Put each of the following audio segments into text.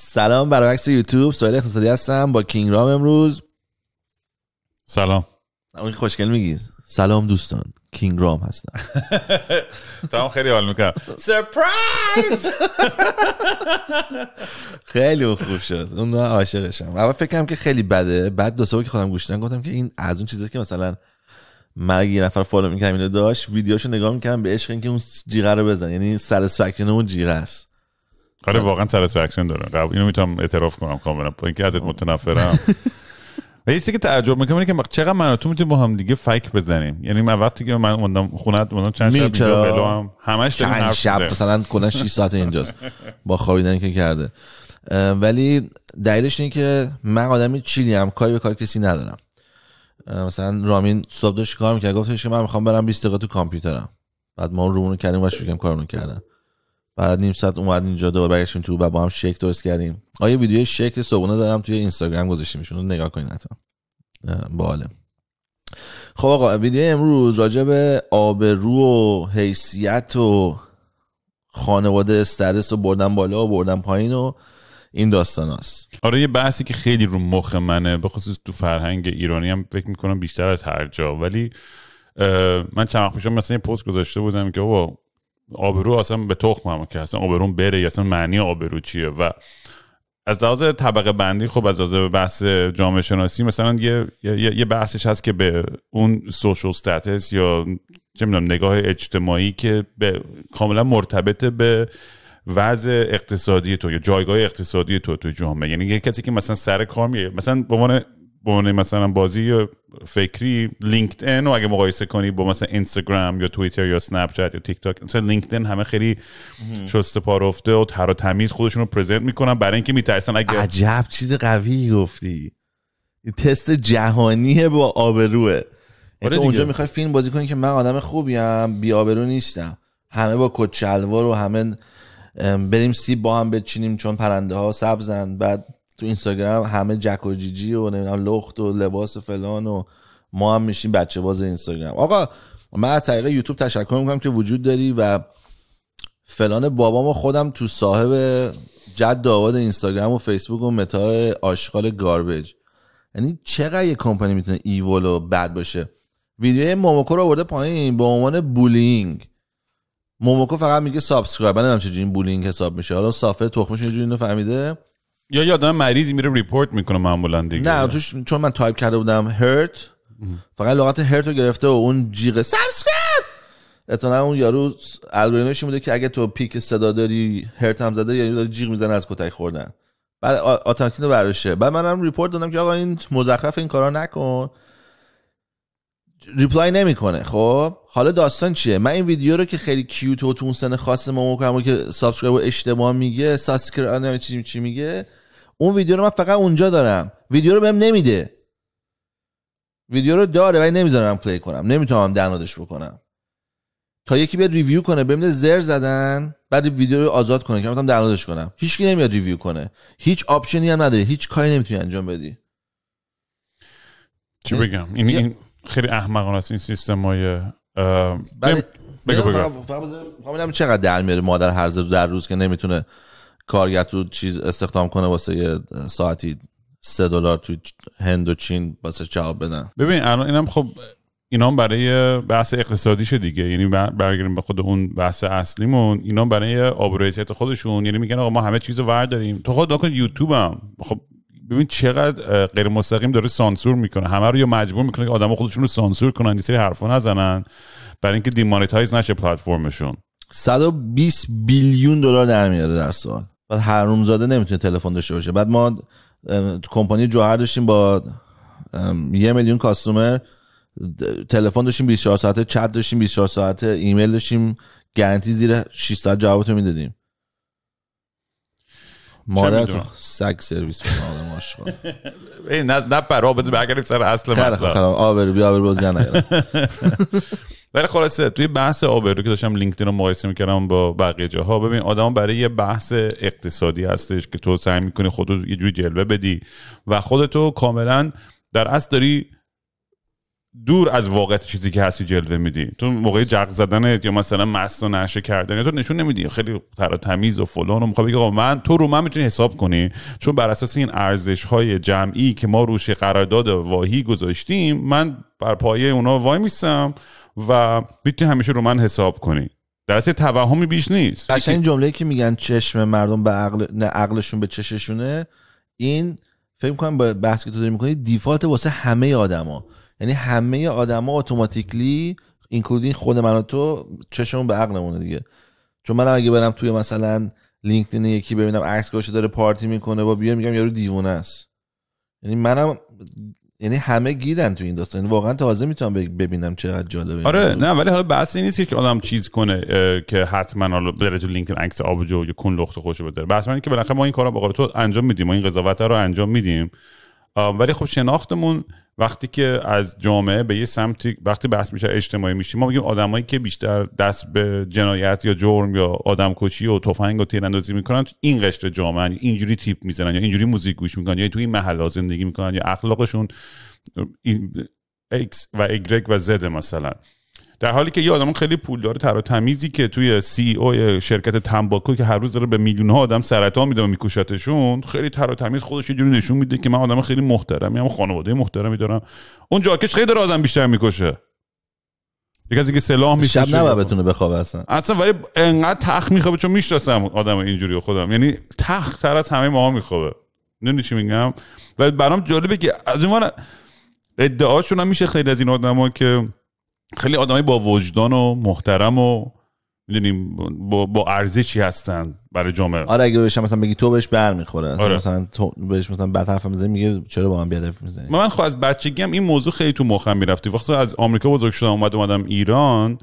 سلام برعکس یوتیوب سوال اقتصادی هستم با کینگ رام امروز سلام اون خوشگل میگی سلام دوستان کینگ رام هستم تمام خیلی حال میکنم سرپرایز خیلی خوب شد اون عاشقشم اول فکرم که خیلی بده بعد دو سه که خودم گوش گفتم که این از اون چیزی که مثلا اگه یه نفر فالو میکنم اینو داشت ویدیوشو نگاه میکنم به عشق اینکه اون جیغه رو بزن یعنی سرسفکشن اون جیغه است آره واقعا سرسفکشن داره اینو میتونم اعتراف کنم کاملا اینکه ازت خب. متنفرم و یه که تعجب میکنم که چقدر من تو میتونیم با هم دیگه فک بزنیم یعنی من وقتی که من اومدم خونه اومدم چند شب اینجا هم همش چند شب مثلا کلا 6 ساعت اینجاست با خوابیدن که کرده ولی دلیلش اینه که من آدمی چیلی هم کاری به کار کسی ندارم مثلا رامین صبح داشت کار میکرد گفتش که من میخوام برم 20 دقیقه تو کامپیوترم بعد ما رو کردیم و شروع کردیم کردم بعد نیم ساعت اومد اینجا دوباره تو و با هم شک درست کردیم آیا ویدیو شکل صبحونه دارم توی اینستاگرام گذاشتیم نگاه کنین حتما باله خب آقا ویدیو امروز راجع به آبرو و حیثیت و خانواده استرس و بردن بالا و بردن پایین و این داستان هست. آره یه بحثی که خیلی رو مخ منه به خصوص تو فرهنگ ایرانی هم فکر میکنم بیشتر از هر جا ولی من چند وقت مثلا پست گذاشته بودم که آبرو اصلا به تخم هم که اصلا آبرون بره اصلا معنی آبرو چیه و از لحاظ طبقه بندی خب از لحاظ بحث جامعه شناسی مثلا یه،, یه،, یه بحثش هست که به اون سوشال استاتس یا چه میدونم نگاه اجتماعی که به کاملا مرتبط به وضع اقتصادی تو یا جایگاه اقتصادی تو تو جامعه یعنی یه کسی که مثلا سر کار میه مثلا به عنوان بون مثلا بازی فکری لینکدین رو اگه مقایسه کنی با مثلا اینستاگرام یا توییتر یا اسنپ یا تیک تاک مثلا لینکدین همه خیلی شست رفته و تر و تمیز خودشون رو پرزنت میکنن برای اینکه میترسن اگه عجب چیز قوی گفتی تست جهانیه با آبروه یعنی تو آره اونجا میخوای فیلم بازی کنی که من آدم خوبیم بی آبرو نیستم همه با کچلوار و همه بریم سی با هم بچینیم چون پرنده ها سبزن بعد تو اینستاگرام همه جک و جیجی جی و نمیدونم لخت و لباس فلان و ما هم میشیم بچه باز اینستاگرام آقا من از طریق یوتیوب تشکر میکنم که وجود داری و فلان بابام و خودم تو صاحب جد آباد اینستاگرام و فیسبوک و متا آشغال گاربج یعنی چقدر یه کمپانی میتونه ایول و بد باشه ویدیو موموکو رو آورده پایین به عنوان بولینگ موموکو فقط میگه سابسکرایب من نمیدونم چجوری این بولینگ حساب میشه حالا صافه تخمش اینجوری اینو فهمیده یا یادم مریضی میره ریپورت میکنه معمولا دیگه نه توش چون من تایپ کرده بودم هرت فقط لغت هرت رو گرفته و اون جیغ سابسکرایب اتانا اون یارو الگوریتمش بوده که اگه تو پیک صدا داری هرت هم زده یعنی داره جیغ میزنه از کتک خوردن بعد آتاکین رو بعد منم ریپورت دادم که آقا این مزخرف این کارا نکن ریپلای نمیکنه خب حالا داستان چیه من این ویدیو رو که خیلی کیوت و تو اون سن خاص مامو که سابسکرایب اشتباه میگه سابسکرایب چی چی میگه اون ویدیو رو من فقط اونجا دارم ویدیو رو بهم نمیده ویدیو رو داره ولی نمیذارم پلی کنم نمیتونم دانلودش بکنم تا یکی بیاد ریویو کنه ببینه زر زدن بعد ویدیو رو آزاد کنه که من دانلودش کنم هیچکی نمیاد ریویو کنه هیچ آپشنی هم نداره هیچ کاری نمیتونی انجام بدی چی بگم این, این خیلی احمقانه است این سیستم های بله. بگو بگو چقدر در میاره مادر هر در روز که نمیتونه کارگر تو چیز استخدام کنه واسه یه ساعتی سه دلار تو هند و چین واسه جواب بدن ببین الان اینم خب اینا برای بحث اقتصادی شه دیگه یعنی برگردیم به خود اون بحث اصلیمون اینا برای آبروریت خودشون یعنی میگن آقا ما همه چیزو ور داریم تو خود نکن هم خب ببین چقدر غیر مستقیم داره سانسور میکنه همه رو یا مجبور میکنه که آدم خودشون رو سانسور کنن یه سری حرفا نزنن برای اینکه دیمانیتایز نشه پلتفرمشون 120 بیلیون دلار در میاره در سال بعد هارون زاده نمیتونه تلفن داشته باشه بعد ما تو کمپانی جوهر داشتیم با یه میلیون کاستومر تلفن داشتیم 24 ساعته چت داشتیم 24 ساعته ایمیل داشتیم گارانتی زیر 6 ساعت جوابتو میدادیم مادر تو سگ سرویس به آدم عاشقا نه نه برا بز برگردیم سر اصل مطلب آبر بیا آبر بازی ولی خلاصه توی بحث آبرو که داشتم لینکدین رو مقایسه میکردم با بقیه جاها ببین آدم برای یه بحث اقتصادی هستش که تو سعی میکنی خودتو یه جوری جلوه بدی و خودتو کاملا در اصل داری دور از واقعیت چیزی که هستی جلوه میدی تو موقع جق زدن یا مثلا مست و نشه کردن تو نشون نمیدی خیلی ترا تمیز و فلان و میخوای بگی من تو رو من میتونی حساب کنی چون بر اساس این ارزش های جمعی که ما روش قرارداد واهی گذاشتیم من بر پایه اونا وای میستم و میتونی همیشه رو من حساب کنی اصل توهمی بیش نیست قشنگ این جمله که میگن چشم مردم به عقل نه عقلشون به چششونه این فکر میکنم با بحث که تو داری میکنی دیفالت واسه همه آدما یعنی همه آدما اتوماتیکلی اینکلودین خود من و تو چشمون به عقلمونه دیگه چون منم اگه برم توی مثلا لینکدین یکی ببینم عکس گوشه داره پارتی میکنه با بیا میگم یارو دیوونه است یعنی منم یعنی همه گیرن تو این داستان یعنی واقعا تازه میتونم ببینم چقدر جالبه آره نه ولی حالا بحث این نیست که آدم چیز کنه که حتما حالا بره تو لینکن عکس آبجو یا کون لخت خوشو بده بحث اینه که بالاخره ما این کارا با تو انجام میدیم ما این قضاوت رو انجام میدیم ولی خب شناختمون وقتی که از جامعه به یه سمتی وقتی بحث میشه اجتماعی میشیم ما میگیم آدمایی که بیشتر دست به جنایت یا جرم یا آدمکشی و تفنگ و تیراندازی میکنن این قشر جامعه اینجوری تیپ میزنن یا اینجوری موزیک گوش میکنن یا توی این محل زندگی میکنن یا اخلاقشون ایکس و ایگرگ و زد مثلا در حالی که یه آدم خیلی پول داره تر تمیزی که توی سی او e شرکت تنباکو که هر روز داره به میلیون ها آدم سرطان میده و میکشتشون خیلی تر تمیز خودش یه جوری نشون میده که من آدم خیلی محترمی هم خانواده محترمی دارم اون جاکش خیلی داره آدم بیشتر میکشه یکی از که سلاح میشه شب نبه بتونه بخوابه اصلا اصلا ولی انقدر تخ میخوابه چون میشناسم آدم اینجوری خودم یعنی تخ تر از همه ماها میخوابه نمیدونی چی میگم و برام جالبه که از این ادعاشون هم میشه خیلی از این که خیلی آدمای با وجدان و محترم و میدونیم با, با ارزشی هستن برای جامعه آره اگه بهش مثلا بگی تو بهش برمیخوره آره. مثلا تو بهش مثلا بد حرف میزنی میگه چرا با من بیادف میزنی من خب از بچگی هم این موضوع خیلی تو مخم میرفتی وقتی از آمریکا بزرگ شدم اومد اومدم ایران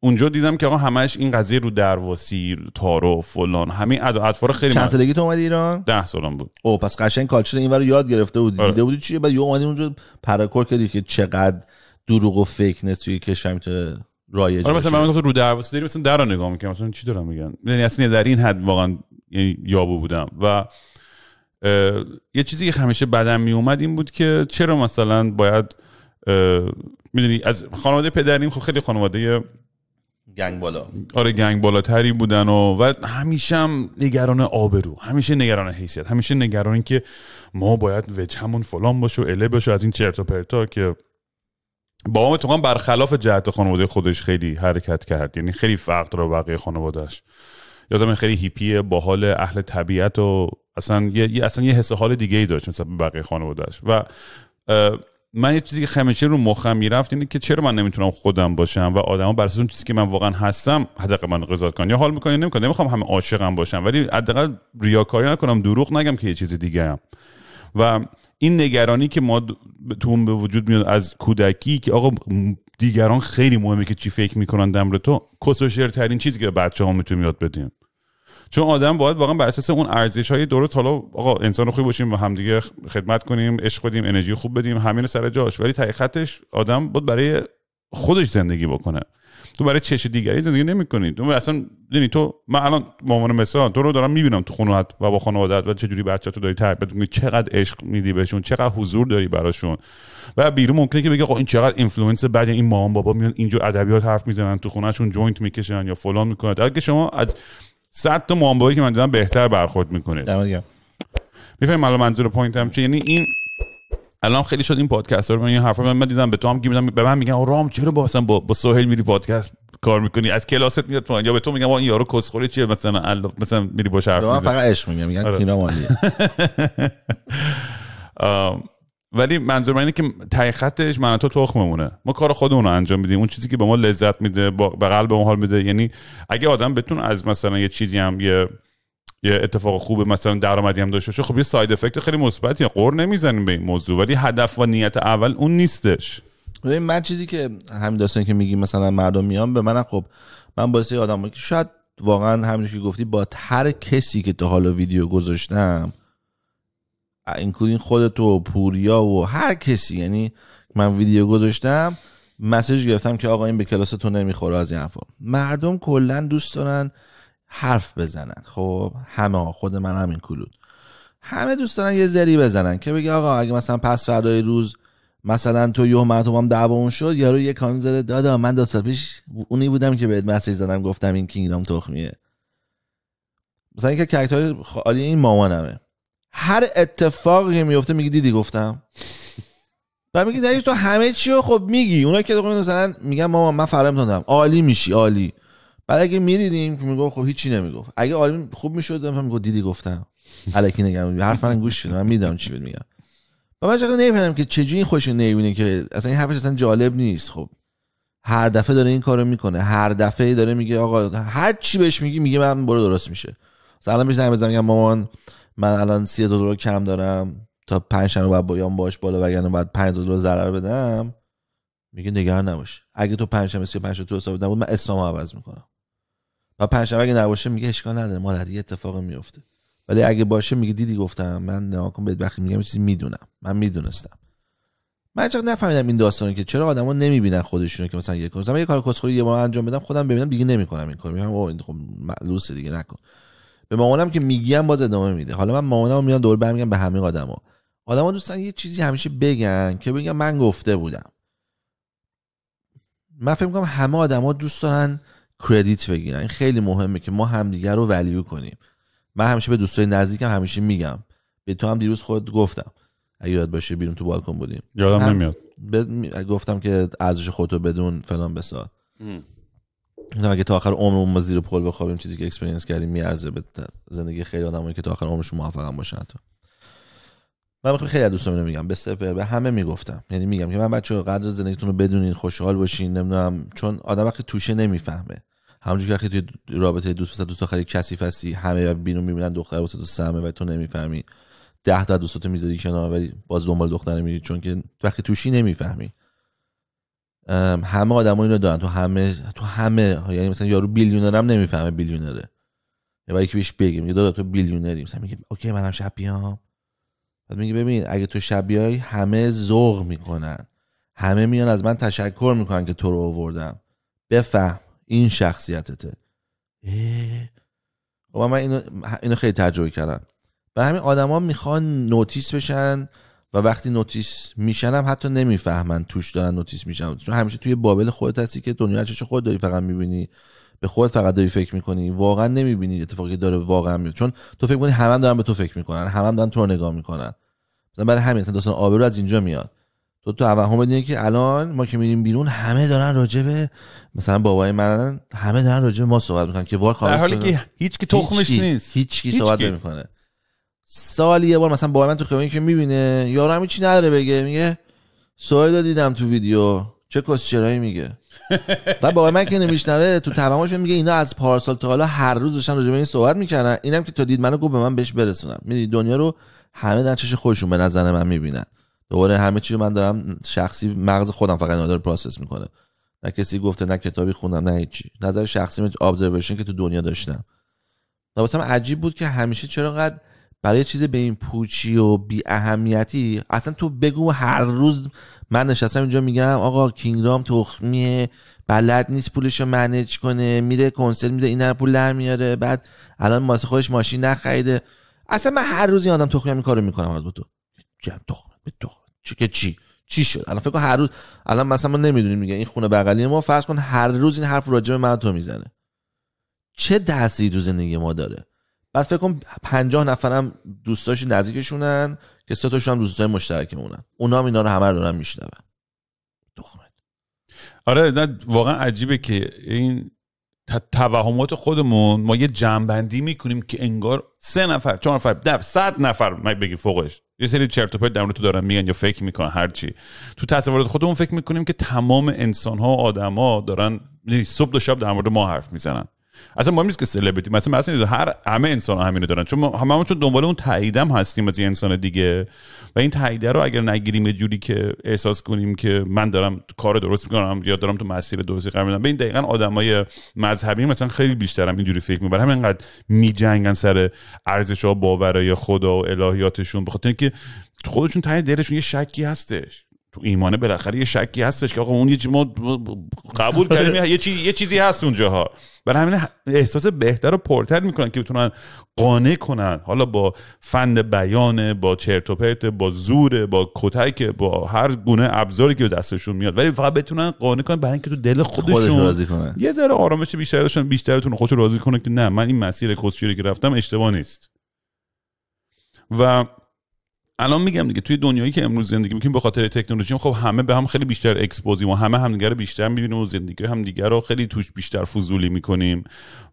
اونجا دیدم که آقا همش این قضیه رو درواسی تارو فلان همین ادا اطفار خیلی چند سالگی تو اومدی ایران 10 سالم بود او پس قشنگ کالچر اینور رو یاد گرفته بود آره. دیده بودی چیه بعد یه اومدی اونجا پراکور کردی که چقدر دروغ و فیکنس توی کشور میتونه رایج آره مثلا من گفتم رو درواسی داری مثلا در نگاه میکنم مثلا چی دارم میگن یعنی اصلا در این حد واقعا یعنی یابو بودم و یه چیزی که همیشه بدم میومد این بود که چرا مثلا باید میدونی از خانواده پدریم خب خیلی خانواده گنگ بالا آره گنگ بالاتری بودن و و همیشه هم نگران آبرو همیشه نگران حیثیت همیشه نگران که ما باید وجهمون فلان باشه و اله باشه از این چرت و پرتا که بابام تو برخلاف جهت خانواده خودش خیلی حرکت کرد یعنی خیلی فرق داره بقیه خانوادهش یادم خیلی هیپیه با حال اهل طبیعت و اصلا یه اصلا یه حس حال دیگه ای داشت مثلا بقیه خانوادهش و من یه چیزی که خمیشه رو مخم میرفت اینه که چرا من نمیتونم خودم باشم و آدما بر اساس اون چیزی که من واقعا هستم حداقل من قضاوت کنن یا حال میکنه یا نمیخوام همه عاشقم باشم ولی حداقل ریاکاری نکنم دروغ نگم که یه چیز دیگه و این نگرانی که ما تو به وجود میاد از کودکی که آقا دیگران خیلی مهمه که چی فکر میکنن در تو کسوشر ترین چیزی که بچه ها میتونیم یاد بدیم چون آدم باید واقعا بر اساس اون ارزش های درست حالا آقا انسان خوبی باشیم و همدیگه خدمت کنیم عشق بدیم انرژی خوب بدیم همین سر جاش ولی تای آدم بود برای خودش زندگی بکنه تو برای چش دیگری زندگی نمیکنی تو اصلا یعنی تو من الان به عنوان مثال تو رو دارم میبینم تو خونت و با خانوادت و چجوری بچه تو داری تربیت میکنی چقدر عشق میدی بهشون چقدر حضور داری براشون و بیرون ممکنه که بگه خب این چقدر اینفلوئنس بعد یعنی این مامان بابا میان اینجور ادبیات حرف میزنن تو خونهشون جوینت میکشن یا فلان میکنن اگه شما از صد تا مامان که من دیدم بهتر برخورد میکنید میفهمم الان منظور پوینتم چیه یعنی این الان خیلی شد این پادکست رو من این حرفا من دیدم به تو هم میگم به من میگن رام چرا با مثلا با, با سهیل میری پادکست کار میکنی از کلاست میاد تو یا به تو میگم این یارو کسخوری چیه مثلا ال... مثلا میری با حرف فقط عشق میگم میگن آره. ولی منظور من اینه که تای خطش من تو تخممونه ما کار خودمون رو انجام میدیم اون چیزی که به ما لذت میده به قلب اون حال میده یعنی اگه آدم بتون از مثلا یه چیزی هم یه یه اتفاق خوبه مثلا درآمدی هم داشته باشه خب یه ساید افکت خیلی مثبتی قور نمیزنیم به این موضوع ولی هدف و نیت اول اون نیستش ببین من چیزی که همین داستان که میگی مثلا مردم میان به من خب من باعث آدم که شاید واقعا همینش که گفتی با هر کسی که تا حالا ویدیو گذاشتم اینکلودین خودتو و پوریا و هر کسی یعنی من ویدیو گذاشتم مسیج گرفتم که آقا این به کلاس تو نمیخوره از این حرفا مردم کلا دوست دارن حرف بزنن خب همه خود من همین کلود همه دوست دارن یه زری بزنن که بگه آقا اگه مثلا پس فردای روز مثلا تو یه هم هم دعوامون شد یارو یه کامی زره دادا من دو سال پیش اونی بودم که بهت مسیج زدم گفتم این کینگدام تخمیه مثلا اینکه کرکت های خالی این مامانمه هر اتفاقی که میفته میگی دیدی گفتم و میگی تو همه چی رو خب میگی اونا که مثلا میگن مامان من فرامتوندم عالی میشی عالی بعد اگه میریدیم که میگفت خب هیچی نمیگفت اگه آلمین خوب میشد من میگفت دیدی گفتم الکی نگم حرف من گوش شد من میدونم چی میگم و من چرا نمیفهمم که چجوری این خوش نمیبینه که اصلا این حرفش اصلا جالب نیست خب هر دفعه داره این کارو میکنه هر دفعه داره میگه آقا هر چی بهش میگی میگه من برو درست میشه مثلا الان بهش زنگ بزنم میگم مامان من الان 3 دلار کم دارم تا 5 شنبه بعد بیام باش بالا وگرنه بعد 5 دلار ضرر بدم میگه نگران نباش اگه تو 5 شنبه 35 تو حساب بدم من اسمم عوض میکنم و پنجشنبه اگه نباشه میگه اشکال نداره مال یه اتفاق میفته ولی اگه باشه میگه دیدی گفتم من ناکن بهت وقتی میگم چیزی میدونم من میدونستم من چرا نفهمیدم این داستانی که چرا آدما نمیبینن خودشون که مثلا یه کار مثلا یه کار کسخوری یه بار انجام بدم خودم ببینم دیگه نمیکنم این کار میگم او این خب معلوسه دیگه نکن به مامانم که میگیم باز ادامه میده حالا من مامانم میان دور برمیگم به همه آدما آدما دوستان یه چیزی همیشه بگن که بگم من گفته بودم من فکر میکنم همه آدما دوست دارن کردیت بگیرن این خیلی مهمه که ما همدیگه رو ولیو کنیم من همیشه به دوستای نزدیکم همیشه میگم به تو هم دیروز خود گفتم اگه یاد باشه بیرون تو بالکن بودیم یادم نمیاد گفتم که ارزش خودتو بدون فلان بسار نه اگه تا آخر عمر ما زیر پل بخوابیم چیزی که اکسپرینس کردیم میارزه به زندگی خیلی آدمایی که تا آخر عمرشون موفقم باشن تو من میخوام خب خیلی دوستام اینو میگم به سپر به همه میگفتم یعنی میگم که من بچه قدر زندگیتون رو بدونین خوشحال باشین نمیدونم چون آدم وقتی توشه نمیفهمه همونجوری که وقتی تو رابطه دوست پسر دوست آخری کثیف هستی همه بینو میبینن دختر واسه تو سمه و تو نمیفهمی ده تا دوستات میذاری کنار ولی باز دنبال دختر میری چون که وقتی توشی نمیفهمی همه آدم اینو دارن تو همه تو همه یعنی مثلا یارو بیلیونرم نمیفهمه بیلیونره یه وقتی که بهش بگیم میگه دادا تو بیلیونری مثلا میگه اوکی منم شب بیام بعد میگه ببین اگه تو شب بیای همه ذوق میکنن همه میان از من تشکر میکنن که تو رو آوردم بفهم این شخصیتته خب من اینو, اینو خیلی تجربه کردم بر همین آدما میخوان نوتیس بشن و وقتی نوتیس میشنم حتی نمیفهمن توش دارن نوتیس میشن چون همیشه توی بابل خودت هستی که دنیا چش خود داری فقط میبینی به خودت فقط داری فکر میکنی واقعا نمیبینی اتفاقی داره واقعا میفته چون تو فکر میکنی همه هم دارن به تو فکر میکنن همه هم دارن تو رو نگاه میکنن مثلا برای همین مثلا داستان آبرو از اینجا میاد تو تو توهم بدینه که الان ما که میریم بیرون همه دارن راجبه مثلا بابای من همه دارن راجبه ما صحبت میکنن که وای خالص در حالی که هیچ کی تخمش نیست هیچ کی صحبت نمیکنه سال یه بار مثلا بابای من تو خیابون که میبینه یارو همین چی نداره بگه میگه سوال دیدم تو ویدیو چه کس چرایی میگه و با من که نمیشنوه تو تمامش میگه اینا از پارسال تا حالا هر روز داشتن راجع به این صحبت میکردن اینم که تا دید منو گفت به من بهش برسونم میدید دنیا رو همه در چش خودشون به نظر من میبینن دوباره همه چی رو من دارم شخصی مغز خودم فقط نادر پروسس میکنه نه کسی گفته نه کتابی خوندم نه هیچی نظر شخصی من ابزرویشن که تو دنیا داشتم عجیب بود که همیشه چرا قد برای چیز به این پوچی و بی اهمیتی اصلا تو بگو هر روز من نشستم اینجا میگم آقا کینگرام تخمیه بلد نیست پولش رو منیج کنه میره کنسل میده این پول در میاره بعد الان ماسه خودش ماشین نخریده اصلا من هر روز این آدم تخمیه هم کارو میکنم از با تو جم تخم تخم چی که چی چی شد الان فکر هر روز الان مثلا ما نمیدونیم میگه این خونه بغلی ما فرض کن هر روز این حرف راجع به من تو میزنه چه دستی تو زندگی ما داره بعد فکر کنم 50 نفرم دوستاش نزدیکشونن که سه تاشون هم دوستای مونن اونا هم اینا رو همه رو دارن میشنون دخمت آره نه واقعا عجیبه که این توهمات خودمون ما یه جنبندی میکنیم که انگار سه نفر چهار نفر ده صد نفر ما بگی فوقش یه سری چرت و پرت تو دارن میگن یا فکر میکنن هر چی تو تصورات خودمون فکر میکنیم که تمام انسان ها و آدما دارن یعنی صبح و شب در مورد ما حرف میزنن اصلا مهم نیست که سلبریتی مثلا مثلا هر همه انسان همینو دارن چون ما همون چون دنبال اون تاییدم هستیم از یه انسان دیگه و این تایید رو اگر نگیریم یه جوری که احساس کنیم که من دارم کار درست میکنم یا دارم تو مسیر درستی قرار میدم ببین این دقیقا آدمای مذهبی مثلا خیلی بیشترم اینجوری فکر میبرن همین میجنگن سر ارزش ها باورای خدا و الهیاتشون بخاطر اینکه خودشون تایید دلشون یه شکی هستش تو ایمانه بالاخره یه شکی هستش که آقا اون یه ما قبول کردیم آره. یه, یه چیزی هست اونجاها برای همین احساس بهتر و پرتر میکنن که بتونن قانع کنن حالا با فند بیان با چرت و با زور با کتک با هر گونه ابزاری که به دستشون میاد ولی فقط بتونن قانع کنن برای اینکه تو دل خودشون راضی کنن یه ذره آرامش بیشتر داشتن بیشترتون خودش راضی کنه که نه من این مسیر رو که رفتم اشتباه نیست و الان میگم دیگه توی دنیایی که امروز زندگی میکنیم به خاطر تکنولوژی خب همه به هم خیلی بیشتر اکسپوزی و همه همدیگه رو بیشتر میبینیم و زندگی همدیگه رو خیلی توش بیشتر فضولی میکنیم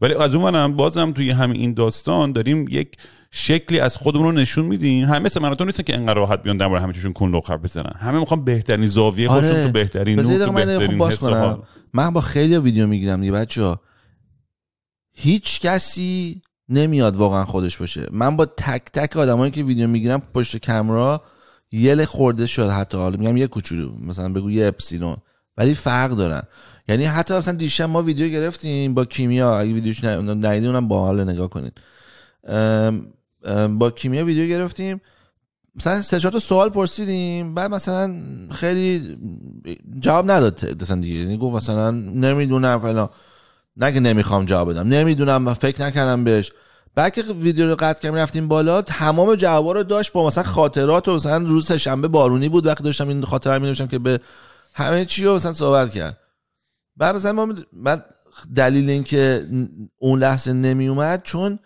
ولی از اون هم بازم توی همین این داستان داریم یک شکلی از خودمون رو نشون میدیم همه مثل نیستن که انقدر راحت بیان و همه چشون کنلو بزنن همه میخوان بهترین زاویه آره. تو بهترین نور تو بهترین من با خیلی ویدیو میگیرم دیگه بچه‌ها هیچ کسی نمیاد واقعا خودش باشه من با تک تک آدمایی که ویدیو میگیرم پشت کمرا یه خورده شد حتی حالا میگم یه کوچولو مثلا بگو یه اپسیلون ولی فرق دارن یعنی حتی مثلا دیشب ما ویدیو گرفتیم با کیمیا اگه ویدیوش ندیدین اونم حال نگاه کنید با کیمیا ویدیو گرفتیم مثلا سه چهار تا سوال پرسیدیم بعد مثلا خیلی جواب نداد مثلا دیگه یعنی گفت مثلا نمیدونم فلان نگه نمیخوام جواب بدم نمیدونم و فکر نکردم بهش بعد که ویدیو رو قطع کردیم رفتیم بالا تمام جواب رو داشت با مثلا خاطرات و مثلا روز شنبه بارونی بود وقتی داشتم این خاطره می که به همه چی رو مثلا صحبت کرد بعد مثلا من دلیل اینکه اون لحظه نمی اومد چون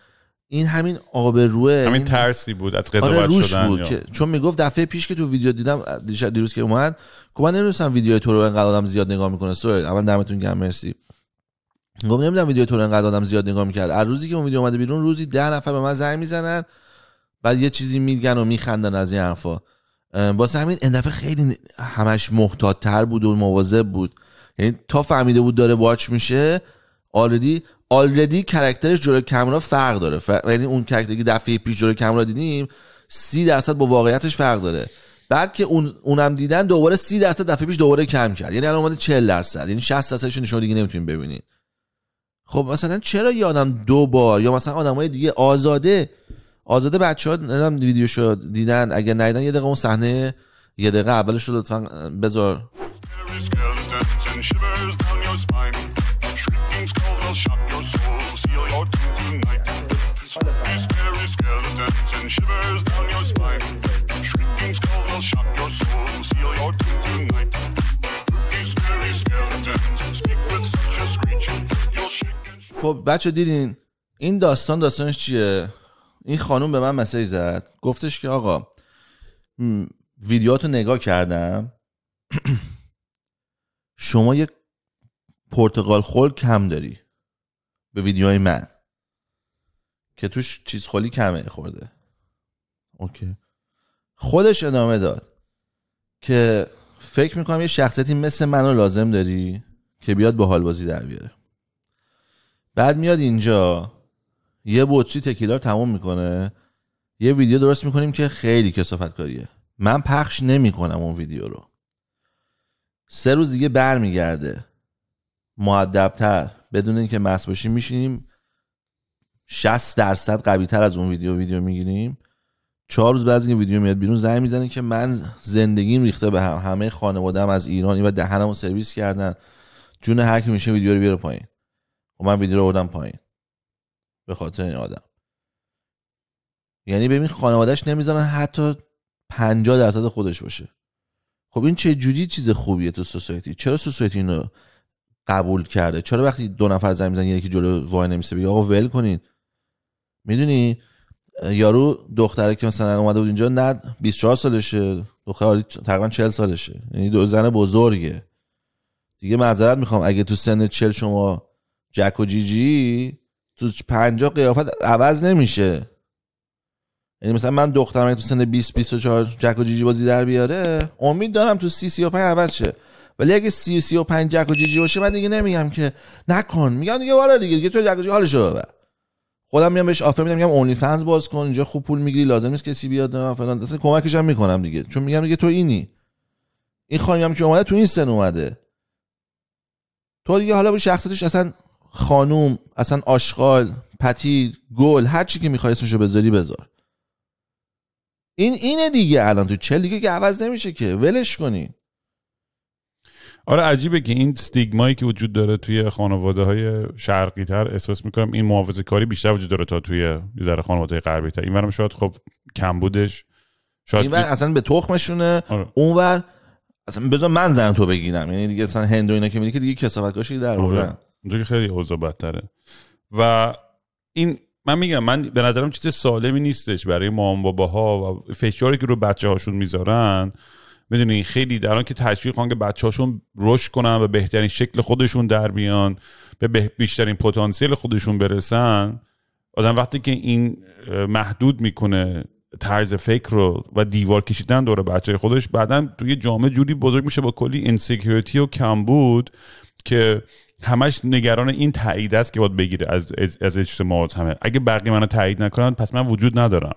این همین آبروه همین این... ترسی بود از قضاوت آره، شدن بود که چون میگفت دفعه پیش که تو ویدیو دیدم دیشب دیروز که اومد که من ویدیو تو رو انقدر آدم زیاد نگاه میکنه اول دمتون گرم مرسی گفت نمیدونم ویدیو تو رو انقدر آدم زیاد نگاه میکرد از روزی که اون ویدیو اومده بیرون روزی ده نفر به من زنگ میزنن بعد یه چیزی میگن و میخندن از این حرفا واسه همین این دفعه خیلی همش تر بود و مواظب بود یعنی تا فهمیده بود داره واچ میشه آلردی آلردی کرکترش جلوی کامرا فرق داره یعنی اون کرکتری که دفعه پیش جلوی کامرا دیدیم سی درصد با واقعیتش فرق داره بعد که اون اونم دیدن دوباره سی درصد دفعه پیش دوباره کم کرد یعنی الان اومده 40 درصد یعنی 60 درصدش نشون دیگه نمیتونیم ببینیم خب مثلا چرا یه آدم دو بار یا مثلا آدمای دیگه آزاده آزاده بچه ها ویدیو شد دیدن اگه ندیدن یه دقیقه اون صحنه یه دقیقه اولش رو لطفا بذار خب بچه دیدین این داستان داستانش چیه این خانوم به من مسیج زد گفتش که آقا ویدیواتو نگاه کردم شما یه پرتقال خل کم داری به ویدیوهای من که توش چیز خلی کمه خورده اوکی خودش ادامه داد که فکر میکنم یه شخصیتی مثل منو لازم داری که بیاد به حال بازی در بیاره بعد میاد اینجا یه بوتچی تکیلا رو تموم میکنه یه ویدیو درست میکنیم که خیلی کسافت کاریه من پخش نمیکنم اون ویدیو رو سه روز دیگه برمیگرده معدبتر بدون اینکه مس باشیم میشینیم 60 درصد قوی تر از اون ویدیو ویدیو میگیریم چهار روز بعد این ویدیو میاد بیرون زنگ میزنه که من زندگیم ریخته به هم همه خانوادم از ایرانی و دهنمو سرویس کردن جون هر کی میشه ویدیو رو بیاره پایین و من ویدیو رو بردم پایین به خاطر این آدم یعنی ببین خانوادهش نمیذارن حتی 50 درصد خودش باشه خب این چه جوری چیز خوبیه تو سوسایتی چرا سوسایتی اینو قبول کرده چرا وقتی دو نفر زنگ میزنن یکی جلو وای نمیسه بگه آقا ول کنین میدونی یارو دختره که مثلا اومده بود اینجا نه 24 سالشه دختر تقریبا 40 سالشه یعنی دو زن بزرگه دیگه معذرت میخوام اگه تو سن 40 شما جک و جیجی تو 50 قیافت عوض نمیشه یعنی مثلا من دخترم تو سن 20 24 جک و جیجی بازی در بیاره امید دارم تو 30 35 عوض شه ولی اگه 30 35 جک و جیجی باشه من دیگه نمیگم که نکن میگم دیگه واره دیگه دیگه تو جک و جیجی حالشو ببر خودم میام بهش آفر میدم میگم اونلی فنز باز کن اینجا خوب پول میگیری لازم نیست کسی بیاد نه فلان اصلا کمکش هم میکنم دیگه چون میگم دیگه تو اینی این خانمی هم که اومده تو این سن اومده تو دیگه حالا به شخصیتش اصلا خانوم اصلا آشغال پتی گل هر چی که میخوای اسمشو بذاری بذار این اینه دیگه الان تو چه دیگه که عوض نمیشه که ولش کنی آره عجیبه که این ستیگمایی که وجود داره توی خانواده های شرقی تر احساس میکنم این محافظه کاری بیشتر وجود داره تا توی در خانواده غربی تر اینورم شاید خب کم بودش شاید اصلا به تخمشونه آره. اونور اصلا بذار من زن تو بگیرم یعنی دیگه اصلا هندو اینا که میگه که دیگه کاشی در آره. اونجا که خیلی اوضاع بدتره و این من میگم من به نظرم چیز سالمی نیستش برای مام باباها و فشاری که رو بچه هاشون میذارن میدونی خیلی در که تشویق کنن که بچه هاشون رشد کنن و بهترین شکل خودشون در بیان به بیشترین پتانسیل خودشون برسن آدم وقتی که این محدود میکنه طرز فکر رو و دیوار کشیدن دور بچه خودش بعدا توی جامعه جوری بزرگ میشه با کلی انسیکیوریتی و کم بود که همش نگران این تایید است که باید بگیره از, از اجتماعات همه اگه بقیه منو تایید نکنن پس من وجود ندارم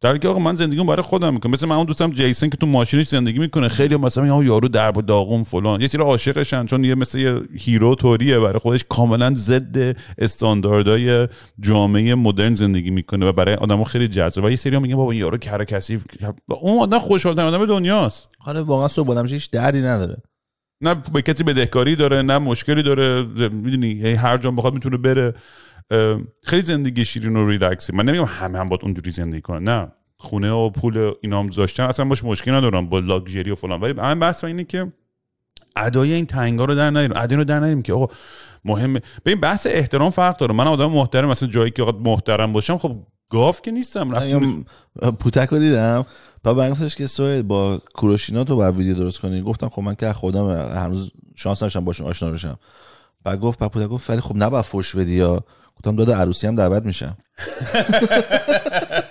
در که آقا من زندگی برای خودم میکنم مثل من اون دوستم جیسن که تو ماشینش زندگی میکنه خیلی مثلا میگم یارو درب و داغون فلان یه سری عاشقشن چون یه مثل یه هیرو توریه برای خودش کاملا ضد استانداردهای جامعه مدرن زندگی میکنه و برای آدمو خیلی جذاب و یه سری میگن بابا این یارو کثیف اون آدم خوشحال آدم دنیاست حالا آره، واقعا سو بولمش دردی نداره نه به کسی بدهکاری داره نه مشکلی داره میدونی هر جا بخواد میتونه بره خیلی زندگی شیرین و ریلکسی من نمیگم همه هم باید اونجوری زندگی کنن نه خونه و پول هم داشتن اصلا باش مشکل ندارم با لاکژری و فلان ولی من بحث اینه که ادای این تنگا رو در نیم ادای رو در نریم که آقا مهم ببین بحث احترام فرق داره من آدم محترم مثلا جایی که محترم باشم خب گاف که نیستم رفتم پوتک دیدم تا گفتش که سوید با کوروشینا تو باید ویدیو درست کنی گفتم خب من که خودم هنوز شانس نداشتم باشون آشنا بشم بعد گفت پپوتا گفت ولی خب نباید فوش بدی یا گفتم داده عروسی هم دعوت میشم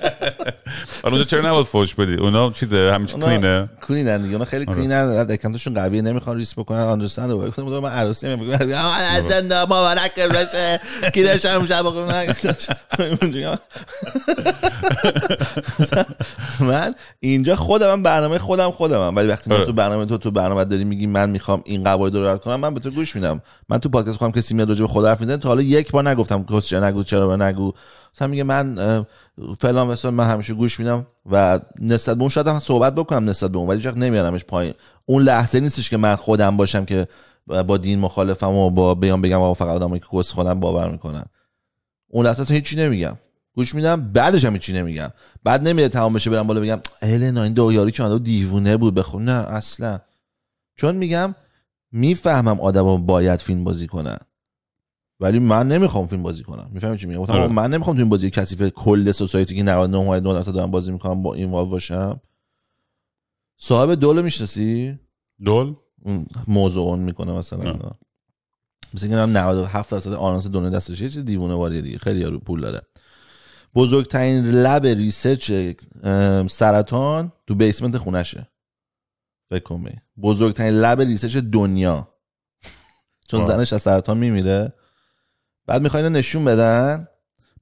حالا آره، اونجا چرا نباید فوش بدی اونا چیزه همین کلینه کلینه دیگه اونا خیلی آره. کلینن اکانتشون آره، قویه نمیخوان ریس بکنن آندرستند و گفتم من عروسی ما اجندا مبارک بشه کی داشم شب من اینجا خودم برنامه خودم خودم ولی وقتی تو برنامه تو تو برنامه داری میگی من میخوام این قواعد رو کنم من به تو گوش میدم من تو پادکست خودم کسی میاد راجع به خود حرف میزنه تا حالا یک بار نگفتم چرا نگو چرا نگو مثلا میگه من فلان مثلا من همیشه گوش میدم و نسبت به اون شاید هم صحبت بکنم نسبت به اون ولی چقدر نمیارمش پایین اون لحظه نیستش که من خودم باشم که با دین مخالفم و با بیان بگم آقا فقط آدمایی که کس خودم باور میکنن اون لحظه هیچی نمیگم گوش میدم بعدش هم هیچی نمیگم بعد نمیره تمام بشه برم بالا بگم النا این یاری که من دیوونه بود بخون نه اصلا چون میگم میفهمم آدما باید فیلم بازی کنن ولی من نمیخوام فیلم بازی کنم میفهمی چی میگم آره. من نمیخوام تو این بازی کثیف کل سوسایتی که 99 درصد دارم بازی میکنم با این باشم صاحب دول میشناسی دول موضوع اون میکنه مثلا مثلا اینکه 97 درصد آنانس دونه دستش یه چیز دیوونه واریه دیگه خیلی یارو پول داره بزرگترین لب ریسچ سرطان تو بیسمنت خونشه فکر کن بزرگترین لب ریسچ دنیا چون زنش از سرطان میمیره بعد میخواین نشون بدن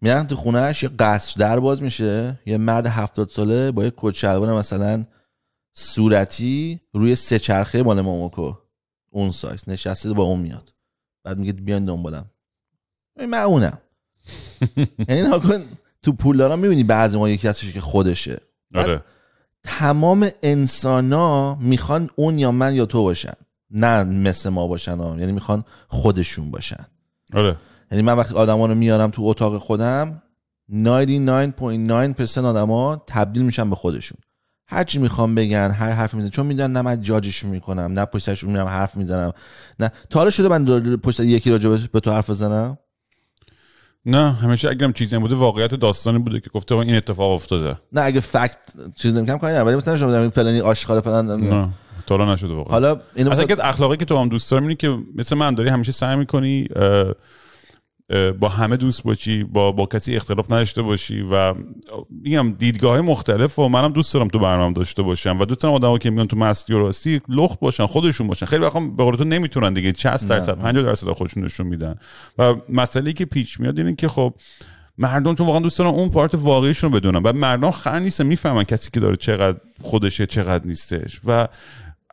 میرن تو خونهش یه قصر در باز میشه یه مرد هفتاد ساله با یه کچلوان مثلا صورتی روی سه چرخه مال ماموکو اون سایز نشسته با اون میاد بعد میگه بیاین دنبالم من اونم یعنی نکن تو دارم میبینی بعضی ما یکی هستش که خودشه آره. تمام ها میخوان اون یا من یا تو باشن نه مثل ما باشن ها. یعنی میخوان خودشون باشن آره یعنی من وقتی آدما رو میارم تو اتاق خودم 99.9% آدما تبدیل میشن به خودشون هرچی چی میخوام بگن هر حرف میزنن چون میدونن نه من جاجش میکنم نه پشتش میرم حرف میزنم نه تا حالا شده من پشت یکی راجع به تو حرف بزنم نه همیشه اگرم چیزی بوده واقعیت داستانی بوده که گفته این اتفاق افتاده نه اگه فکت چیز نمیکنم کاری نه ولی مثلا شما این فلانی آشغال فلان نه تا نشده واقعا حالا اینو اصلا اخلاقی که تو هم دوست دارم که مثل من داری همیشه سعی میکنی با همه دوست باشی با با کسی اختلاف نداشته باشی و میگم دیدگاه مختلف و منم دوست دارم تو برنامه داشته باشم و دوست دارم آدما که میان تو مستی و راستی لخت باشن خودشون باشن خیلی وقتا به قول تو نمیتونن دیگه 60 درصد 50 درصد خودشون نشون میدن و مسئله که پیچ میاد اینه که خب مردم چون واقعا دوست دارن اون پارت واقعیشون بدونن و مردم خر نیستن میفهمن کسی که داره چقدر خودشه چقدر نیستش و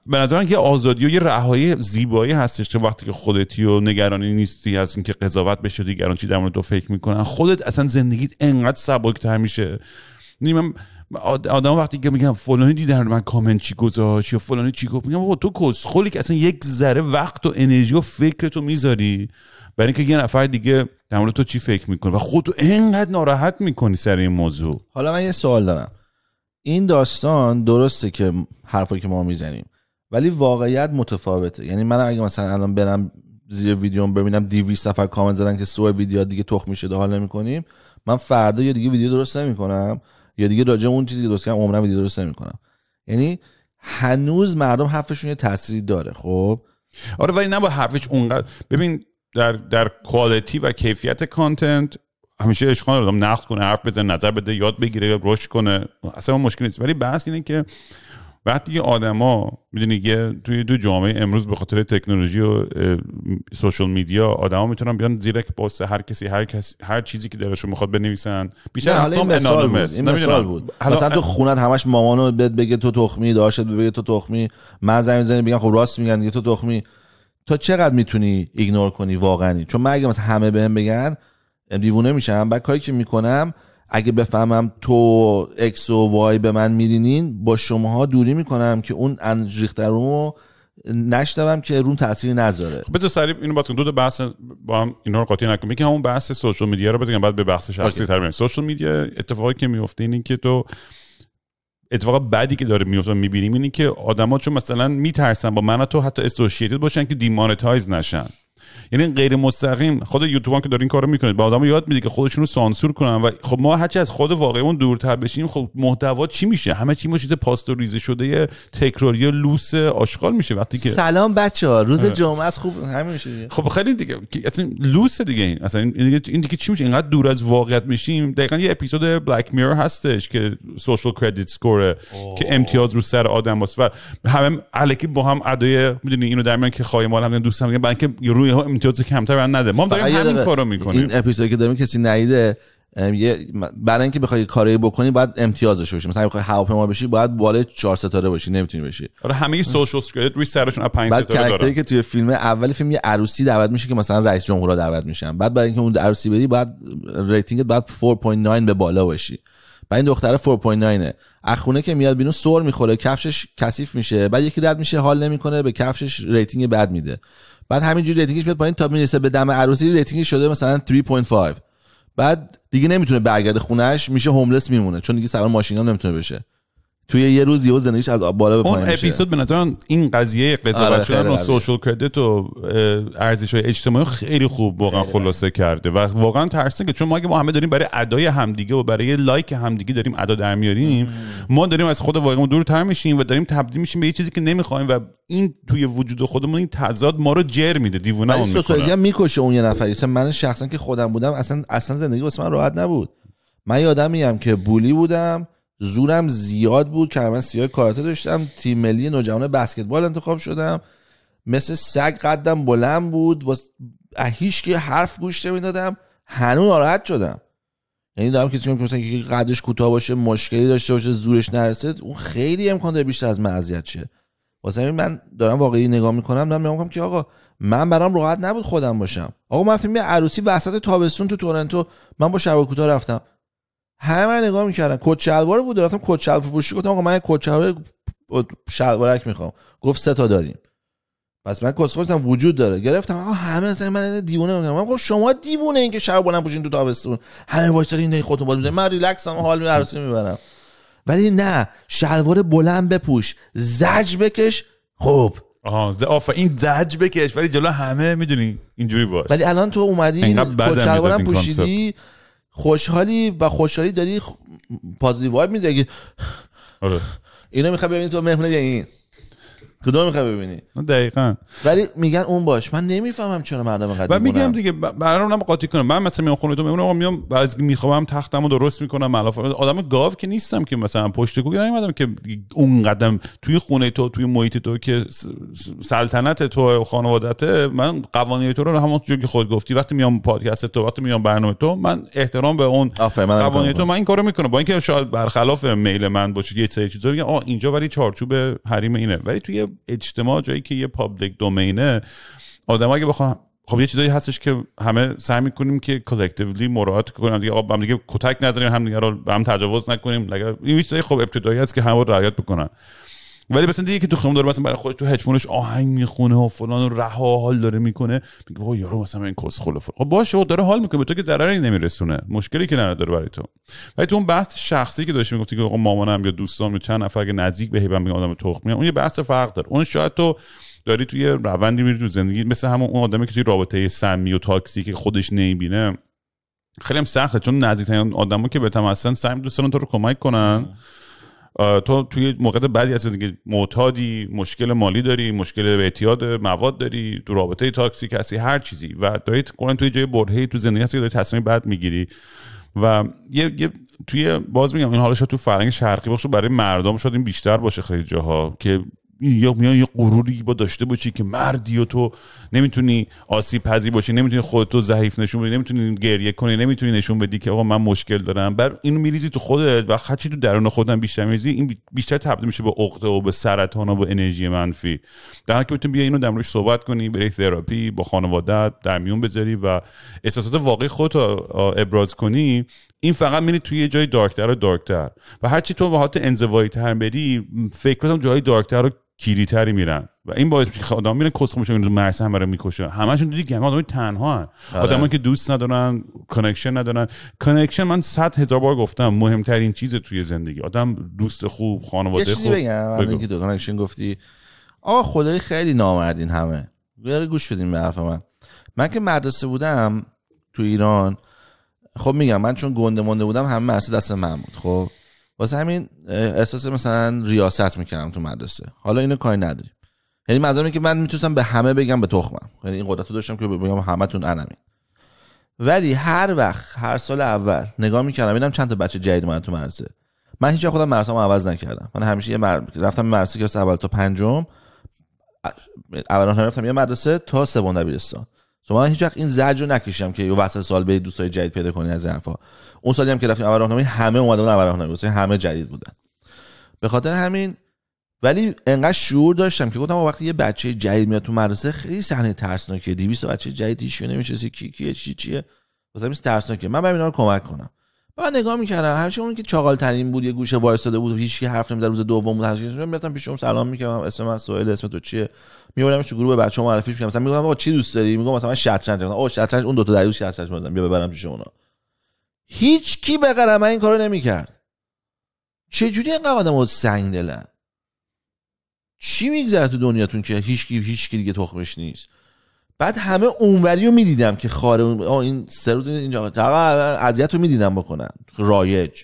به نظرم یه آزادی و یه رهایی زیبایی هستش که وقتی که خودتی و نگرانی نیستی از اینکه قضاوت بشه دیگران چی در مورد تو فکر میکنن خودت اصلا زندگیت انقدر سبکتر میشه نیمم آدم وقتی که میگم فلانی دیدن در من کامنت چی گذاشت یا فلانی چی گفت میگم بابا تو خولی خب که اصلا یک ذره وقت و انرژی و فکر تو میذاری برای اینکه یه نفر دیگه در مورد تو چی فکر میکنه و خودتو انقدر ناراحت میکنی سر این موضوع حالا من یه سوال دارم این داستان درسته که حرفایی که ما میزنیم ولی واقعیت متفاوته یعنی من اگه مثلا الان برم زیر ویدیو ببینم 200 نفر کامنت زدن که سو ویدیو دیگه تخم میشه حال نمیکنیم من فردا یا دیگه ویدیو درست نمیکنم یا دیگه راجع اون چیزی که درست کردم عمرم ویدیو درست نمیکنم یعنی هنوز مردم حرفشون یه تأثیری داره خب آره ولی نه با حرفش اونقدر ببین در در کوالیتی و کیفیت کانتنت همیشه اشکال رو نقد کنه حرف بزنه نظر بده یاد بگیره رشد کنه اصلا مشکل نیست ولی بحث اینه که وقتی آدما میدونی یه توی دو جامعه امروز به خاطر تکنولوژی و سوشال میدیا آدما میتونن بیان زیرک پست هر کسی هر کس هر چیزی که دلشون میخواد بنویسن بیشتر حالا این مثال بود, این حالا مثلا تو خونت همش مامانو بهت بگه تو تخمی داشت بگه تو تخمی من زنگ زنی بگن خب راست میگن دیگه تو تخمی تا چقدر میتونی ایگنور کنی واقعا چون من اگه مثلا همه بهم به بگن دیوونه میشم بعد کاری که میکنم اگه بفهمم تو اکس و وای به من میرینین با شماها دوری میکنم که اون انریختر رو نشنوم که روم تاثیر نذاره خب بذار سریع اینو باز دو تا بحث با هم اینا رو قاطی نکنیم یکی همون بحث سوشال میدیا رو بگم بعد به بحث شخصی تر بریم سوشال میدیا اتفاقی که میفته اینه که تو اتفاق بعدی که داره میفته میبینیم اینه که آدما چون مثلا میترسن با من تو حتی اسوشییتد باشن که دیمانتایز نشن یعنی غیر مستقیم خود یوتیوب که دارین کارو میکنید با آدمو یاد میده که خودشونو سانسور کنن و خب ما هرچی از خود واقعیمون دورتر بشیم خب محتوا چی میشه همه چی ما چیز پاستوریزه شده تکراری لوس آشغال میشه وقتی که سلام بچه ها روز آره. جمعه است خوب همین میشه خب خیلی دیگه اصلا لوس دیگه این اصلا این دیگه, این دیگه چی میشه اینقدر دور از واقعیت میشیم دقیقا یه اپیزود بلک میر هستش که سوشال کردیت سکور که امتیاز رو سر آدم واسه و همه علکی با هم ادای میدونی اینو در میان که خواهی هم یعنی دوست میگن یعنی اینکه روی امتیاز کمتر برن نده ما داریم همین کارو میکنیم این اپیزودی که داریم کسی نیده یه برای اینکه بخوای کاری بکنی باید امتیازش بشی مثلا بخوای هواپیما بشی باید بالای 4 ستاره باشی نمیتونی بشی آره همه سوشال اسکرت روی سرشون 5 ستاره داره بعد که توی فیلم اول فیلم یه عروسی دعوت میشه که مثلا رئیس رو دعوت میشن بعد برای اینکه اون عروسی بدی باید ریتینگت باید 4.9 به بالا باشی بعد این دختره 4.9ه اخونه که میاد بیرون سر میخوره کفشش کثیف میشه بعد یکی رد میشه حال نمیکنه به کفشش ریتینگ بد میده بعد همینجوری ریتینگش میاد پایین تا میرسه به دم عروسی ریتینگ شده مثلا 3.5 بعد دیگه نمیتونه برگرده خونش میشه هوملس میمونه چون دیگه سوار ماشینا نمیتونه بشه توی یه روز یه زندگیش از بالا به اون اپیزود به این قضیه قضاوت آره، شدن و سوشال کردیت و ارزش های اجتماعی خیلی خوب واقعا خلاصه کرده و واقعا که چون ما اگه ما همه داریم برای ادای همدیگه و برای لایک همدیگه داریم ادا در میاریم ما داریم از خود واقعا دورتر میشیم و داریم تبدیل میشیم به یه چیزی که نمیخوایم و این توی وجود خودمون این تضاد ما رو جر میده دیوونه اون میکنه میکشه اون یه نفری من شخصا که خودم بودم اصلا اصلا زندگی واسه من راحت نبود من یادم میام که بولی بودم زورم زیاد بود که من سیاه کاراته داشتم تیم ملی نوجوان بسکتبال انتخاب شدم مثل سگ قدم بلند بود و هیچ که حرف گوش نمیدادم هنون ناراحت شدم یعنی دارم که که که قدش کوتاه باشه مشکلی داشته باشه زورش نرسید. اون خیلی امکان داره بیشتر از من اذیت شه واسه همین من دارم واقعی نگاه میکنم دارم میگم که آقا من برام راحت نبود خودم باشم آقا من فیلم عروسی وسط تابستون تو تورنتو من با شلوار کوتاه رفتم همه نگاه میکردن کت شلوار بود رفتم کت شلوار فروشی گفتم آقا من کت شلوار شلوارک میخوام گفت سه تا داریم پس من هم وجود داره گرفتم آقا همه مثلا من دیوونه میگم من خب شما دیوونه این که شب بلند پوشین تا بستون همه وایس این خودتون بود من ریلکسم حال عروسی میبرم ولی نه شلوار بلند بپوش زج بکش خب آها ز... این زج بکش ولی جلو همه میدونی اینجوری باش ولی الان تو اومدی این شلوارم پوشیدی خوشحالی و خوشحالی داری پازیتیو وایب میدی آره اینو میخوای ببینید تو مهمونه این کدوم میخوای ببینی دقیقا ولی میگن اون باش من نمیفهمم چرا مردم قدیم و میگم دیگه برای اونم قاطی کنم من مثلا میام خونه تو میمونم میام بعضی میخوام تختمو درست میکنم ملافه آدم گاو که نیستم که مثلا پشت کوی نمیادم که اون قدم توی خونه تو توی محیط تو که سلطنت تو و خانوادته من قوانین تو رو همون جوری که خود گفتی وقتی میام پادکست تو وقتی میام برنامه تو من احترام به اون قوانین تو من این کارو میکنم با اینکه شاید برخلاف میل من باشه یه سری چیزا میگم آ اینجا ولی چارچوب حریم اینه ولی توی اجتماع جایی که یه پابلیک دومینه آدم اگه بخوام خب یه چیزایی هستش که همه سعی میکنیم که کلکتیولی مراعات کنیم دیگه آقا دیگه کتک نزنیم همدیگه رو به هم تجاوز نکنیم این چیزای خب ابتدایی هست که همه رعایت بکنن ولی مثلا دیگه که تو خونه داره مثلا برای خودش تو هدفونش آهنگ میخونه و فلان و رها حال داره میکنه میگه وای یارو مثلا این کس خلو خب باشه و خب داره حال میکنه به تو که ضرری نمیرسونه مشکلی که نداره برای تو ولی تو اون بحث شخصی که داشتی میگفتی که آقا مامانم یا دوستام یا چند نفر که نزدیک به هیبم میگن آدم تخم اون یه بحث فرق داره اون شاید تو داری توی روندی میری تو زندگی مثل همون اون آدمی که توی رابطه سمی و تاکسی که خودش نمیبینه خیلی هم سخته چون نزدیکترین آدما که به تمسن سعی دوستان تو رو کمک کنن تو توی موقعیت بعدی هستی که معتادی مشکل مالی داری مشکل اعتیاد مواد داری تو رابطه تاکسیک هستی هر چیزی و دارید کلا توی جای برهی تو زندگی هستی که داری تصمیم بد میگیری و یه, توی باز میگم این حالا شد تو فرهنگ شرقی بخش برای مردم شد این بیشتر باشه خیلی جاها که یا میان یه غروری با داشته باشی که مردی و تو نمیتونی آسیب پذیر باشی نمیتونی خودتو ضعیف نشون بدی نمیتونی گریه کنی نمیتونی نشون بدی که آقا من مشکل دارم بر اینو میریزی تو خودت و هرچی تو درون خودم بیشتر میریزی این بیشتر تبدیل میشه به عقده و به سرطان و به انرژی منفی در حالی که بتونی بیا اینو در موردش صحبت کنی بری تراپی با خانواده در میون بذاری و احساسات واقعی خودتو ابراز کنی این فقط میری توی جای دارکتر و دارکتر و هرچی تو به حالت انزوایی تر بری فکر کنم جای دارکتر رو تری میرن و این باعث میشه آدم میرن کسخ میشن مرسه همه رو میکشن همشون دیدی که همه آدمای تنها هن. آره. آدمایی که دوست ندارن کانکشن ندارن کانکشن من صد هزار بار گفتم مهمترین چیز توی زندگی آدم دوست خوب خانواده یه چیزی خوب که کانکشن گفتی آقا خدای خیلی نامردین همه گوش بدین به حرف من من که مدرسه بودم تو ایران خب میگم من چون گنده مونده بودم همه مرسه دست من بود خب واسه همین احساس مثلا ریاست میکردم تو مدرسه حالا اینو کاری نداریم یعنی مدرسه که من میتونستم به همه بگم به تخمم یعنی این قدرت رو داشتم که بگم همتون انمین ولی هر وقت هر سال اول نگاه میکردم ببینم چند تا بچه جدید من تو مدرسه من هیچ خودم مدرسه‌مو عوض نکردم من همیشه یه مر... رفتم مدرسه که اول تا پنجم اول رفتم یه مدرسه تا سوم دبیرستان تو من وقت این زجر رو نکشیدم که وسط سال به دوستای جدید پیدا کنی از این حرفا اون سالی هم که رفتیم اول همه اومده بودن اول همه جدید بودن به خاطر همین ولی انقدر شعور داشتم که گفتم وقتی یه بچه جدید میاد تو مدرسه خیلی صحنه ترسناکه 200 بچه جدید ایشو نمیشه کی کیه چی چیه مثلا ترسناکه من برم اینا رو کمک کنم بعد نگاه میکردم هرچی اون که چاقال ترین بود یه گوشه وایساده بود هیچ کی حرف نمیزد روز دوم بود هرچی میرفتم پیشم سلام میکردم اسم من سوهیل اسم تو چیه میبرمش تو گروه بچه‌ها معرفی میکردم مثلا میگم آقا چی دوست داری میگم مثلا شطرنج آقا شطرنج اون دو تا دریوز شطرنج بزنم بیا ببرم پیش اونا هیچ کی به من این کارو نمیکرد چه جوری اینقدر آدمو سنگ دلن چی میگذره تو دنیاتون که هیچ کی هیچ کی دیگه تخمش نیست بعد همه اونوری رو میدیدم که خاره این سه اینجا اذیت رو میدیدم بکنن رایج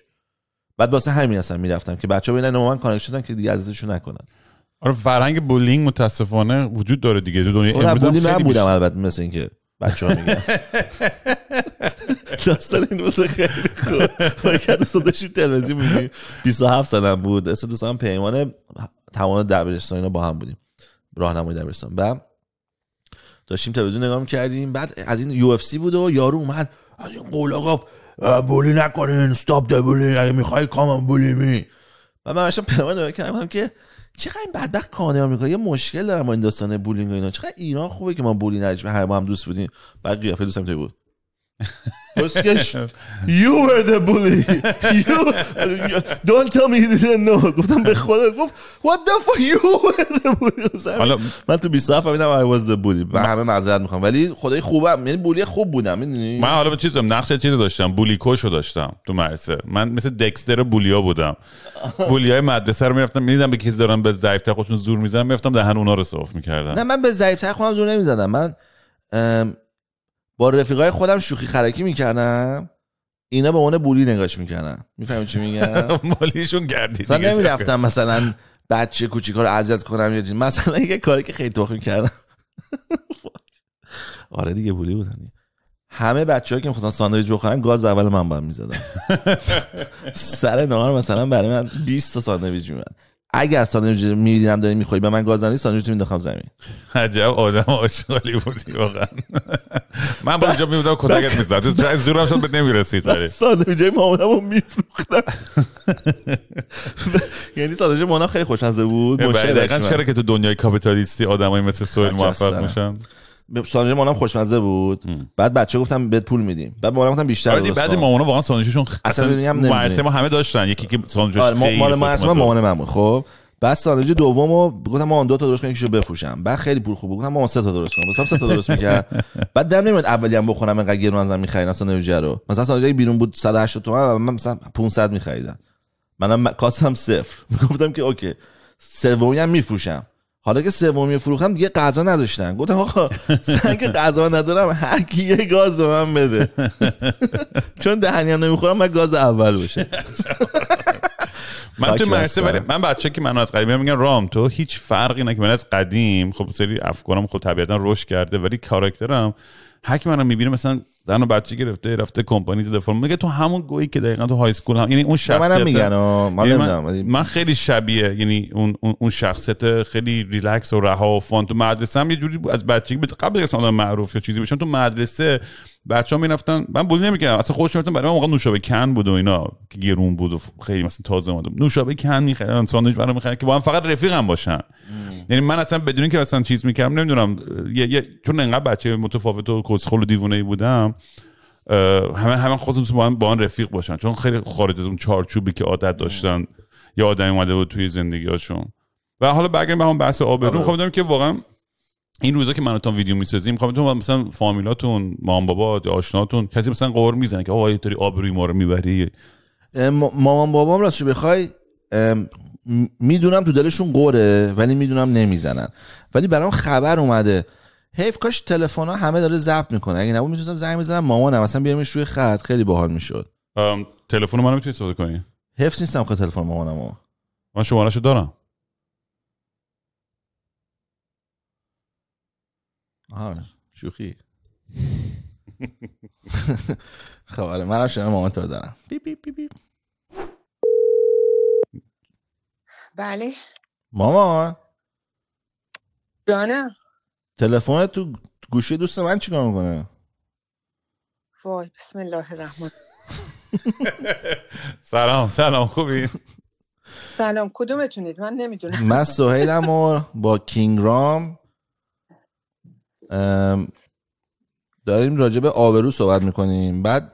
بعد واسه همین اصلا میرفتم که بچه ببینن من کانکت شدن که دیگه اذیتشو نکنن آره فرهنگ بولینگ متاسفانه وجود داره دیگه تو دنیا آره، امروز خیلی من بودم البته مثل اینکه بچه ها میگن داستان این واسه خیلی خوب ما که دوستا داشتیم تلویزیون بودیم 27 سالم بود اصلا دوستان پیمان تمام دبیرستان با هم بودیم راهنمای دبیرستان بعد داشتیم تلویزیون نگاه کردیم بعد از این یو اف سی بود و یارو اومد از این قولا گفت بولی نکنین استاپ ده بولی اگه میخوای کام بولی می و من داشتم پیام نگاه کردم که چقدر این بدبخت کانه آمریکا یه مشکل دارم با این داستان بولینگ و اینا چقدر ایران خوبه که ما بولی نریش با هم دوست بودیم بعد قیافه دوستم تو بود you were the bully you don't tell me you didn't know گفتم به خدا گفت what the fuck you were the bully من تو 27 فهمیدم I was the bully من همه معذرت میخوام ولی خدای خوبم یعنی بولی خوب بودم میدونی من حالا به چیزم نقش چیز داشتم بولی کشو داشتم تو مدرسه من مثل دکستر بولیا بودم بولی های مدرسه رو میرفتم میدیدم به کسی دارن به ضعیفتر خودشون زور میزنن میرفتم دهن اونا رو صاف میکردم نه من به ضعیف خودم زور نمیزدم من با رفیقای خودم شوخی خرکی میکردم اینا به عنوان بولی نگاش میکردن میفهمی چی میگم مالیشون گردی مثلا نمیرفتم مثلا بچه کوچیکا رو اذیت کنم یا مثلا یه کاری که خیلی توخیم کردم آره دیگه بولی بودن همه بچه که میخواستن ساندویچ بخورن گاز اول من باید میزدم سر نهار مثلا برای من 20 تا ساندویچ اگر ساندویچ میدیدم داری میخوری به من گاز نری ساندویچ مینداختم زمین عجب آدم آشغالی بودی واقعا من با اینجا میبودم کتکت میزد از زورم شد به نمیرسید ولی ساندویچ رو میفروختم یعنی ساندویچ مانا خیلی خوشمزه بود دقیقا چرا که تو دنیای کاپیتالیستی های مثل سویل موفق میشن ساندویچ مامانم خوشمزه بود بعد بچه گفتم بهت پول میدیم بعد مامانم گفتم بیشتر آره بعضی مامانا واقعا ساندویچشون اصلا مرسه ما همه داشتن یکی که سانوژه آره خیلی مرسه ما مامان من خب بعد ساندویچ دومو گفتم ما دو تا درست کنم یکیشو بفروشم بعد خیلی پول خوب گفتم ما سه تا درست کنم مثلا سه تا درست میکرد بعد دم نمیاد اولی هم بخورم انقدر گرون ازم میخرین ساندویچ رو مثلا ساندویچ بیرون بود 180 تومن و من مثلا 500 میخریدم منم کاسم صفر گفتم که اوکی سومی هم میفروشم حالا که سومی فروختم دیگه غذا نداشتن گفتم آقا سنگ غذا ندارم هر کی یه گاز به من بده چون دهنیا نمیخورم من گاز اول بشه من تو مرسه ولی من بچه که منو از قدیم میگن رام تو هیچ فرقی نکنه من از قدیم خب سری افکارم خب طبیعتا رشد کرده ولی کاراکترم هک منو میبینه مثلا زن و بچه گرفته رفته کمپانی زده فرم میگه تو همون گویی که دقیقا تو های سکول هم یعنی اون شخصیت من, میگن یعنی من, من, خیلی شبیه یعنی اون, اون شخصیت خیلی ریلکس و رها و فان تو مدرسه هم یه جوری از بچه بچگی قبل از آدم معروف یا چیزی بشن تو مدرسه بچه ها میرفتن من بولی نمیکردم اصلا خوش میرفتن برای من موقع نوشابه کن بود و اینا که گرون بود و خیلی مثلا تازه اومدم نوشابه کن میخرم ساندویچ برام میخرن که با هم فقط رفیق هم باشن یعنی من اصلا بدون که اصلا چیز میکردم نمیدونم یه،, یه چون انقدر بچه متفاوت و کسخل و دیوونه بودم همه همه خواستم با, با رفیق باشن چون خیلی خارج از اون چارچوبی که عادت داشتن یا آدمی اومده بود توی زندگیاشون و حالا برگردیم به هم بحث آبرو آره. خب که واقعا این روزا که منو ویدیو میسازیم میخوام تو مثلا فامیلاتون مام بابا یا آشناتون کسی مثلا قور میزنه که آقا آبروی ما رو میبری مامان بابام راستش بخوای میدونم تو دلشون قوره ولی میدونم نمیزنن ولی برام خبر اومده حیف کاش تلفن ها همه داره ضبط میکنه اگه نبود میتونستم زنگ بزنم مامانم اصلا بیارمش روی خط خیلی باحال میشد تلفن منو میتونی استفاده کنی حفظ نیستم که تلفن مامانمو من خب، آره، من شمارهشو دارم آها شوخی خبره منم شما مامان تو دارم بی بی بی بی بله مامان جانم تلفن تو گوشی دوست من چیکار میکنه وای بسم الله الرحمن سلام سلام خوبی سلام کدومتونید من نمیدونم من سهیلم و با کینگ رام داریم راجع به آبرو صحبت میکنیم بعد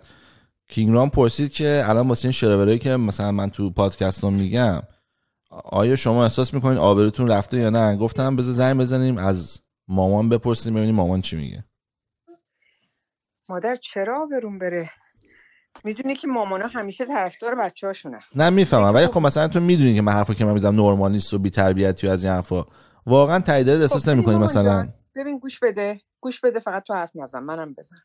کینگ رام پرسید که الان واسه این شرورایی که مثلا من تو پادکستم میگم آیا شما احساس میکنین آبروتون رفته یا نه گفتم بذار زنگ بزنیم از مامان بپرسیم ببینیم مامان چی میگه مادر چرا برون بره میدونی که مامانا همیشه طرفدار هاشونه نه میفهمم ولی خب مثلا تو میدونی که من حرفا که من میزنم و بیتربیتی و از این حرفا واقعا تایید نمی کنی مثلا ببین گوش بده گوش بده فقط تو حرف نزن منم بزن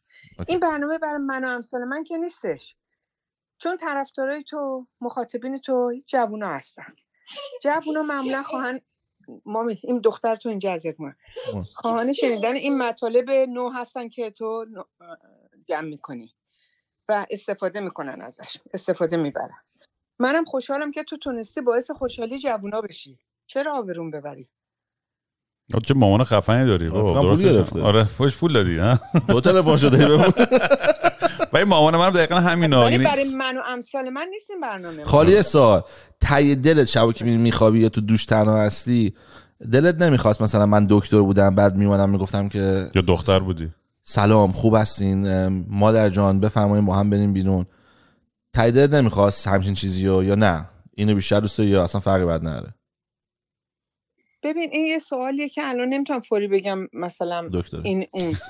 این برنامه برای من و امثال من که نیستش چون طرفدارای تو مخاطبین تو جوونا هستن جوونا معمولا خواهن مامی این دختر تو اینجا اذیت ما خواهان شنیدن این مطالب نو هستن که تو جمع میکنی و استفاده میکنن ازش استفاده میبرن منم خوشحالم که تو تونستی باعث خوشحالی جوونا بشی چرا آبرون ببری چه مامان خفنی داری خب، آره فش پول دادی ها دو تلفن شده ولی مامان دقیقا ولی یعنی برای من و امثال من نیستیم برنامه خالی سوال ته دلت شبو که میخوابی یا تو دوش تنها هستی دلت نمیخواست مثلا من دکتر بودم بعد میومدم میگفتم که یا دختر بودی سلام خوب هستین مادر جان بفرمایید با هم بریم بیرون ته دلت نمیخواست همچین چیزی یا نه اینو بیشتر دوست یا اصلا فرقی بد نره ببین این یه سوالیه که الان نمیتونم فوری بگم مثلا دکتر. این اون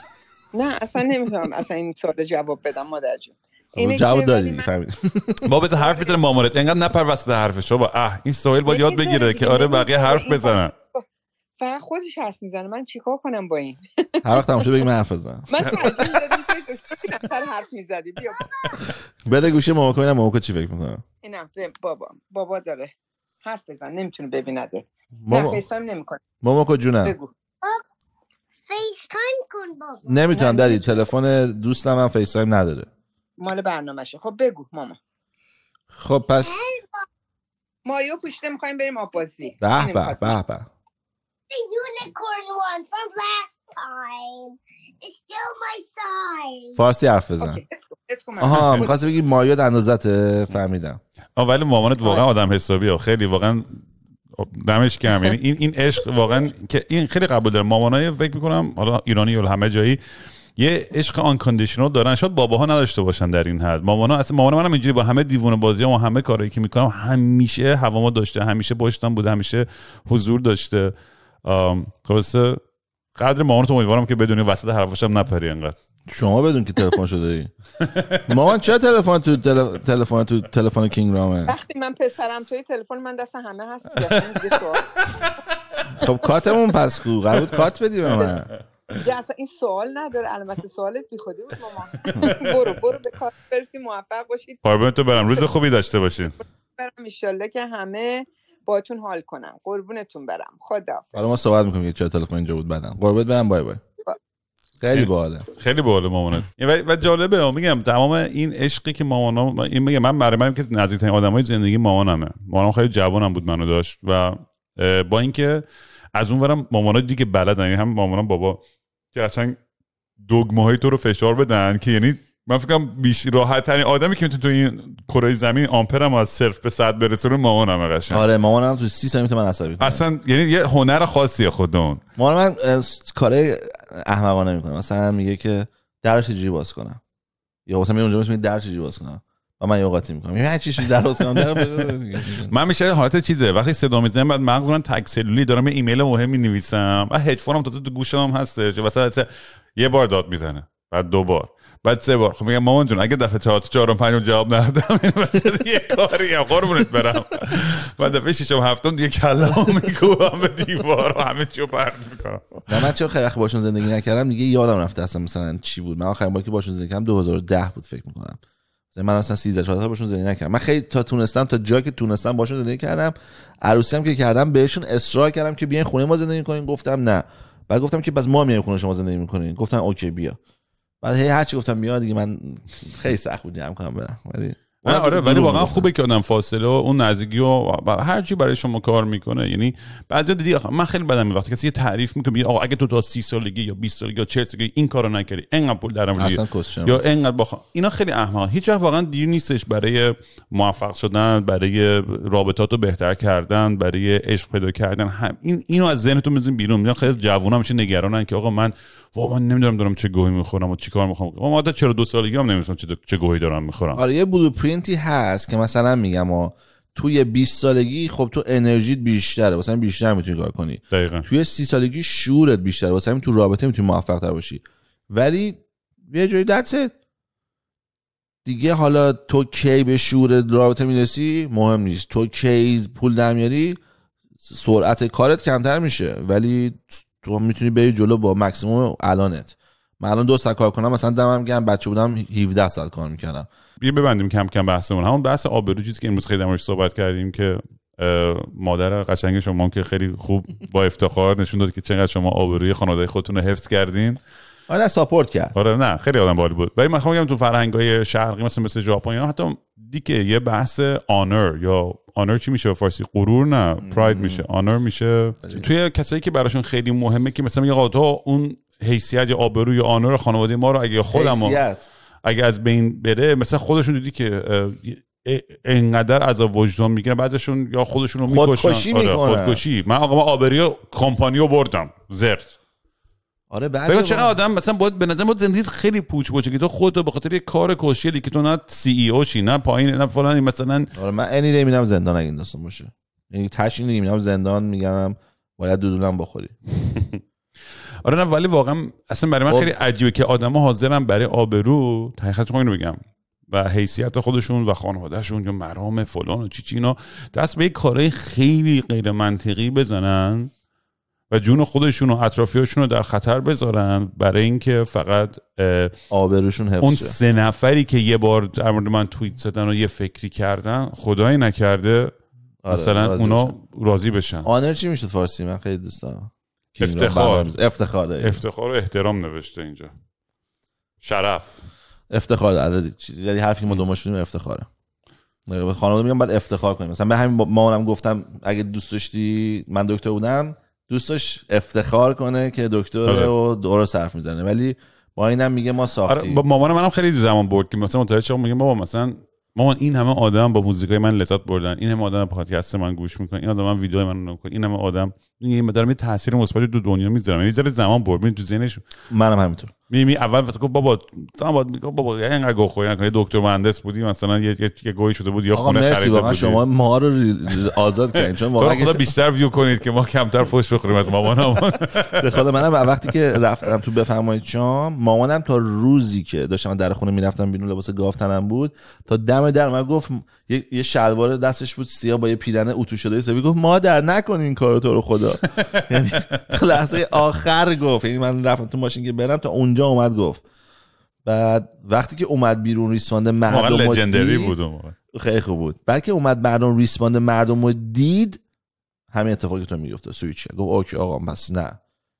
نه اصلا نمیتونم اصلا این سوال جواب بدم مادر جون خب، جواب دادی ما بذار حرف بزنه مامورت. انقدر نپر وسط حرفش با اه این سوال باید یاد بگیره که آره بقیه حرف خب، بزنن خب، فقط خودش حرف میزنه من چیکار کنم با این هر وقت تماشا بگیم حرف بزن من سر حرف میزدی بیا بده گوشه ماماکو کنم ماماکو چی فکر میکنه نه بابا بابا داره حرف بزن نمیتونه ببیند ماما... فیسام نمیکنه جونم بگو فیس تایم کن بابا نمیتونم دادی تلفن دوستم هم فیس تایم نداره مال برنامهشه خب بگو ماما خب پس ماریو پوشته میخوایم بریم آب بازی به به به به فارسی حرف بزن آها میخواست بگی ماریو اندازته فهمیدم آه ولی مامانت واقعا آره. آدم ها خیلی واقعا دمش گرم یعنی این این عشق واقعا که این خیلی قبول داره مامانای فکر میکنم حالا ایرانی ول همه جایی یه عشق کاندیشنال دارن شاید باباها نداشته باشن در این حد مامانا اصلا مامان منم اینجوری با همه دیوونه بازی و همه کارهایی که میکنم همیشه هواما داشته همیشه باشتم بوده همیشه حضور داشته خلاصه قدر تو امیدوارم که بدونی وسط حرفاشم نپری انقدر شما بدون که تلفن شده ای مامان چه تلفن تو تلفن تو تلفن کینگ رامه وقتی من پسرم توی تلفن من دست همه هست خب کاتمون پس کو قرار کات بدی به من اصلا این سوال نداره البته سوالت بی خودی بود مامان برو برو به کار برسی موفق باشید قربون برم روز خوبی داشته باشین برم ایشالله که همه باتون حال کنم قربونتون برم خدا حالا ما صحبت میکنیم که تلفن اینجا بود بعدم قربونت برم بای بای خیلی باله خیلی باله مامانت و جالبه میگم تمام این عشقی که مامانم این میگم من برای من که نزدیکترین آدمای زندگی مامانمه مامان خیلی جوانم بود منو داشت و با اینکه از اونورم مامانا دیگه بلد یعنی هم مامانم بابا که اصلا دگمه های تو رو فشار بدن که یعنی من فکرم بیش راحت ترین آدمی که میتونه تو این کره زمین آمپرم از صرف به صد رو مامانم قشنگ آره مامانم تو 30 ثانیه من عصبی اصلا یعنی یه هنر خاصیه خودمون مامانم مامان من احمقانه میکنه مثلا میگه که در چجوری باز کنم یا مثلا میگه اونجا میگه در چجوری باز کنم و من قاطی میکنم یه چیزی در من میشه حالت چیزه وقتی صدا میزنم بعد مغز من تک دارم یه ایمیل مهمی نویسم و هدفونم تازه تو گوشم هستش واسه یه بار داد میزنه بعد دو بار بعد سه بار خب میگم مامان جون اگه دفعه چهار چهارم پنجم جواب ندادم این وسط یه کاری هم قربونت برم بعد دفعه ششم هفتم دیگه کلمو میکوبم به دیوار و همه چیو پرد میکنم من چه خیلی وقت باشون زندگی نکردم دیگه یادم رفته اصلا مثلا چی بود من آخرین بار که باشون زندگی کردم 2010 بود فکر میکنم من اصلا 13 14 باشون زندگی نکردم من خیلی تا تونستم تا جایی که تونستم باشون زندگی کردم عروسی هم که کردم بهشون اصرار کردم که بیاین خونه ما زندگی کنین گفتم نه بعد گفتم که بس ما میایم خونه شما زندگی میکنین گفتم اوکی بیا بعد هی هرچی گفتم میاد دیگه من خیلی سخت بود جمع کنم برم ولی آره ولی واقعا خوبه که آدم فاصله و اون نزدیکی و هر چی برای شما کار میکنه یعنی بعضی دیدی من خیلی بدم وقتی کسی یه تعریف میکنه میگه آقا اگه تو تا 30 سالگی یا 20 سالگی یا 40 سالگی این کارو نکردی انقدر پول دارم یا انقدر باخ اینا خیلی احمق هیچ وقت واقعا دیر نیستش برای موفق شدن برای رابطاتو بهتر کردن برای عشق پیدا کردن هم این اینو از ذهنتون بزنین بیرون میگن خیلی جوونا میشه نگرانن که آقا من و من نمیدونم دارم چه گوهی میخورم و کار میخوام ما مادر دو سالگی هم نمیدونم چه, چه گوهی دارم میخورم آره یه بلوپرینتی هست که مثلا میگم و توی 20 سالگی خب تو انرژیت بیشتره واسه بیشتر میتونی کار کنی دقیقا. توی 30 سالگی شعورت بیشتره واسه تو رابطه میتونی موفق تر باشی ولی یه جایی دتس دیگه حالا تو کی به شور رابطه میرسی مهم نیست تو کی پول درمیاری سرعت کارت کمتر میشه ولی تو میتونی بری جلو با مکسیموم الانت من الان دو ساعت کار کنم مثلا دمم گرم بچه بودم 17 ساعت کار میکردم یه ببندیم کم کم بحثمون همون بحث آبرو چیزی که امروز خیلی دمش صحبت کردیم که مادر قشنگ شما که خیلی خوب با افتخار نشون داد که چقدر شما آبروی خانواده خودتون رو حفظ کردین آره ساپورت کرد آره نه خیلی آدم بالی بود ولی من میخوام بگم تو فرهنگای شرقی مثل مثل ژاپن یا حتی که یه بحث آنر یا آنر چی میشه فارسی غرور نه پراید میشه آنر میشه توی کسایی که براشون خیلی مهمه که مثلا میگه تو اون حیثیت یا آبروی یا آنر خانواده ما رو اگه خودم اگه از بین بره مثلا خودشون دیدی که انقدر از وجدان میگیرن بعضشون یا خودشون رو میکشن خودکشی آره، من آقا من کمپانی کمپانیو بردم زرد آره بعد چقدر آدم مثلا باید به نظر باید زندگی خیلی پوچ باشه که تو خودتو به خاطر یه کار کوشیلی که تو نه سی ای e او شی نه پایین نه فلان مثلا آره من انی دی زندان اگه این داستان باشه یعنی تشین میرم زندان میگم باید دودولم بخوری آره نه ولی واقعا اصلا برای من خب. خیلی عجیبه که آدما حاضرن برای آبرو حقیقت اینو بگم و حیثیت خودشون و خانوادهشون یا مرام فلان و چی چی اینا دست به کارهای خیلی غیر منطقی بزنن و جون خودشون و اطرافیاشون رو در خطر بذارن برای اینکه فقط آبروشون حفظ اون سه نفری که یه بار در مورد من توییت زدن و یه فکری کردن خدایی نکرده آره، مثلا راضی اونا بشن. راضی بشن آنر چی میشد فارسی من خیلی دوست دارم افتخار افتخار افتخار و احترام نوشته اینجا شرف افتخار عددی یعنی حرفی ما دوما بودیم افتخاره خانواده میگم بعد افتخار کنیم مثلا به همین مامانم گفتم اگه دوست داشتی من دکتر بودم دوستش افتخار کنه که دکتره آره. و دور صرف میزنه ولی با اینم میگه ما آره، ساختیم آره مامان منم خیلی زمان برد که مثلا متوجه شدم میگه بابا مثلا مامان این همه آدم با موزیکای من لذت بردن این همه آدم پادکست من گوش میکنن این آدم من ویدیو من نگاه این همه آدم این مدار می تاثیر مثبت دو دنیا میذارم یعنی زمان برد تو ذهنش منم همینطور میمی اول فقط گفت بابا تا بابا یعنی اینقدر گو یعنی دکتر مهندس بودی مثلا یه یه گوی شده بود یا خونه خریده بودی مرسی شما ما رو آزاد کردین چون واقعا خدا بیشتر ویو کنید که ما کمتر فوش بخوریم از مامانم به خدا منم وقتی که رفتم تو بفرمایید شام مامانم تا روزی که داشتم در خونه میرفتم بیرون لباس گاو تنم بود تا دم در من گفت یه شلوار دستش بود سیاه با یه پیرنه اتو شده سبی گفت مادر نکن این کارو تو رو خدا یعنی تا لحظه آخر گفت یعنی من رفتم تو ماشین که برم تا اونجا اونجا اومد گفت بعد وقتی که اومد بیرون ریسپاند مردم لژندری بود خیلی خوب بود بعد که اومد مردم ریسپاند مردم رو دید همین اتفاقی تو میگفته سویچ گفت اوکی آقا پس نه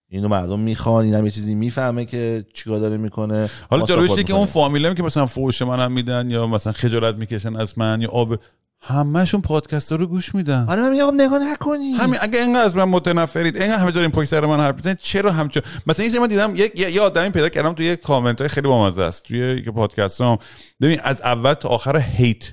اینو مردم میخوان اینم یه چیزی میفهمه که چیکار داره میکنه حالا جالبش که اون فامیلایی که مثلا فوش منم میدن یا مثلا خجالت میکشن از من یا آب همشون پادکست رو گوش میدن آره من میگم خب نگاه نکنی همین اگه اینقدر از من متنفرید اینقدر همه دارین پاکستر سر من حرف میزنید چرا همچون مثلا این من دیدم یک یه آدمی پیدا کردم توی کامنت های خیلی بامزه است توی یک پادکست هم ببین از اول تا آخر هیت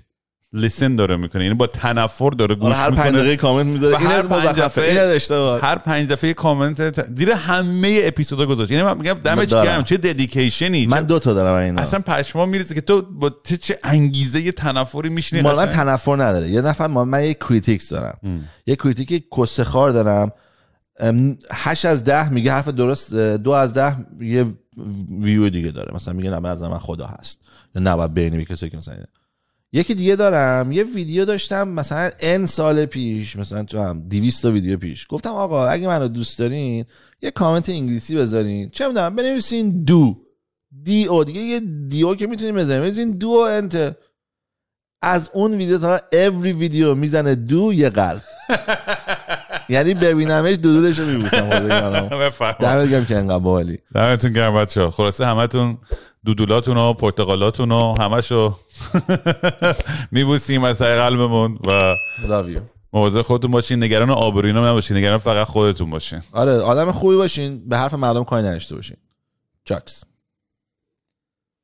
لیسن داره میکنه یعنی با تنفر داره گوش هر پنج دقیقه کامنت میذاره این هر پنج دفعه هر پنج دفعه کامنت زیر همه اپیزودا گذاشت یعنی من میگم دمج گرم چه ددیکیشنی من دو تا دارم اینا اصلا پشما میریزه که تو با چه انگیزه یه تنفری میشینی مال من تنفر نداره یه نفر ما من یه کریتیکس دارم یه کریتیک کسه دارم 8 از 10 میگه حرف درست دو از 10 یه ویو دیگه داره مثلا میگه نه از من خدا هست یا نه بعد بینی کسی که مثلا یکی دیگه دارم یه ویدیو داشتم مثلا ان سال پیش مثلا تو هم 200 ویدیو پیش گفتم آقا اگه منو دوست دارین یه کامنت انگلیسی بذارین چه میدونم بنویسین دو دی او دیگه یه دیو که میتونین بزنین بنویسین دو و انتر از اون ویدیو تا every ویدیو میزنه دو یه قلب یعنی ببینمش دو دودش رو میبوسم دمتون گرم که ها همتون دودولاتون و پرتقالاتون و همشو میبوسیم از طریق قلبمون و مواظب خودتون باشین نگران آبروینا نباشین نگران فقط خودتون باشین آره آدم خوبی باشین به حرف مردم کاری نداشته باشین چاکس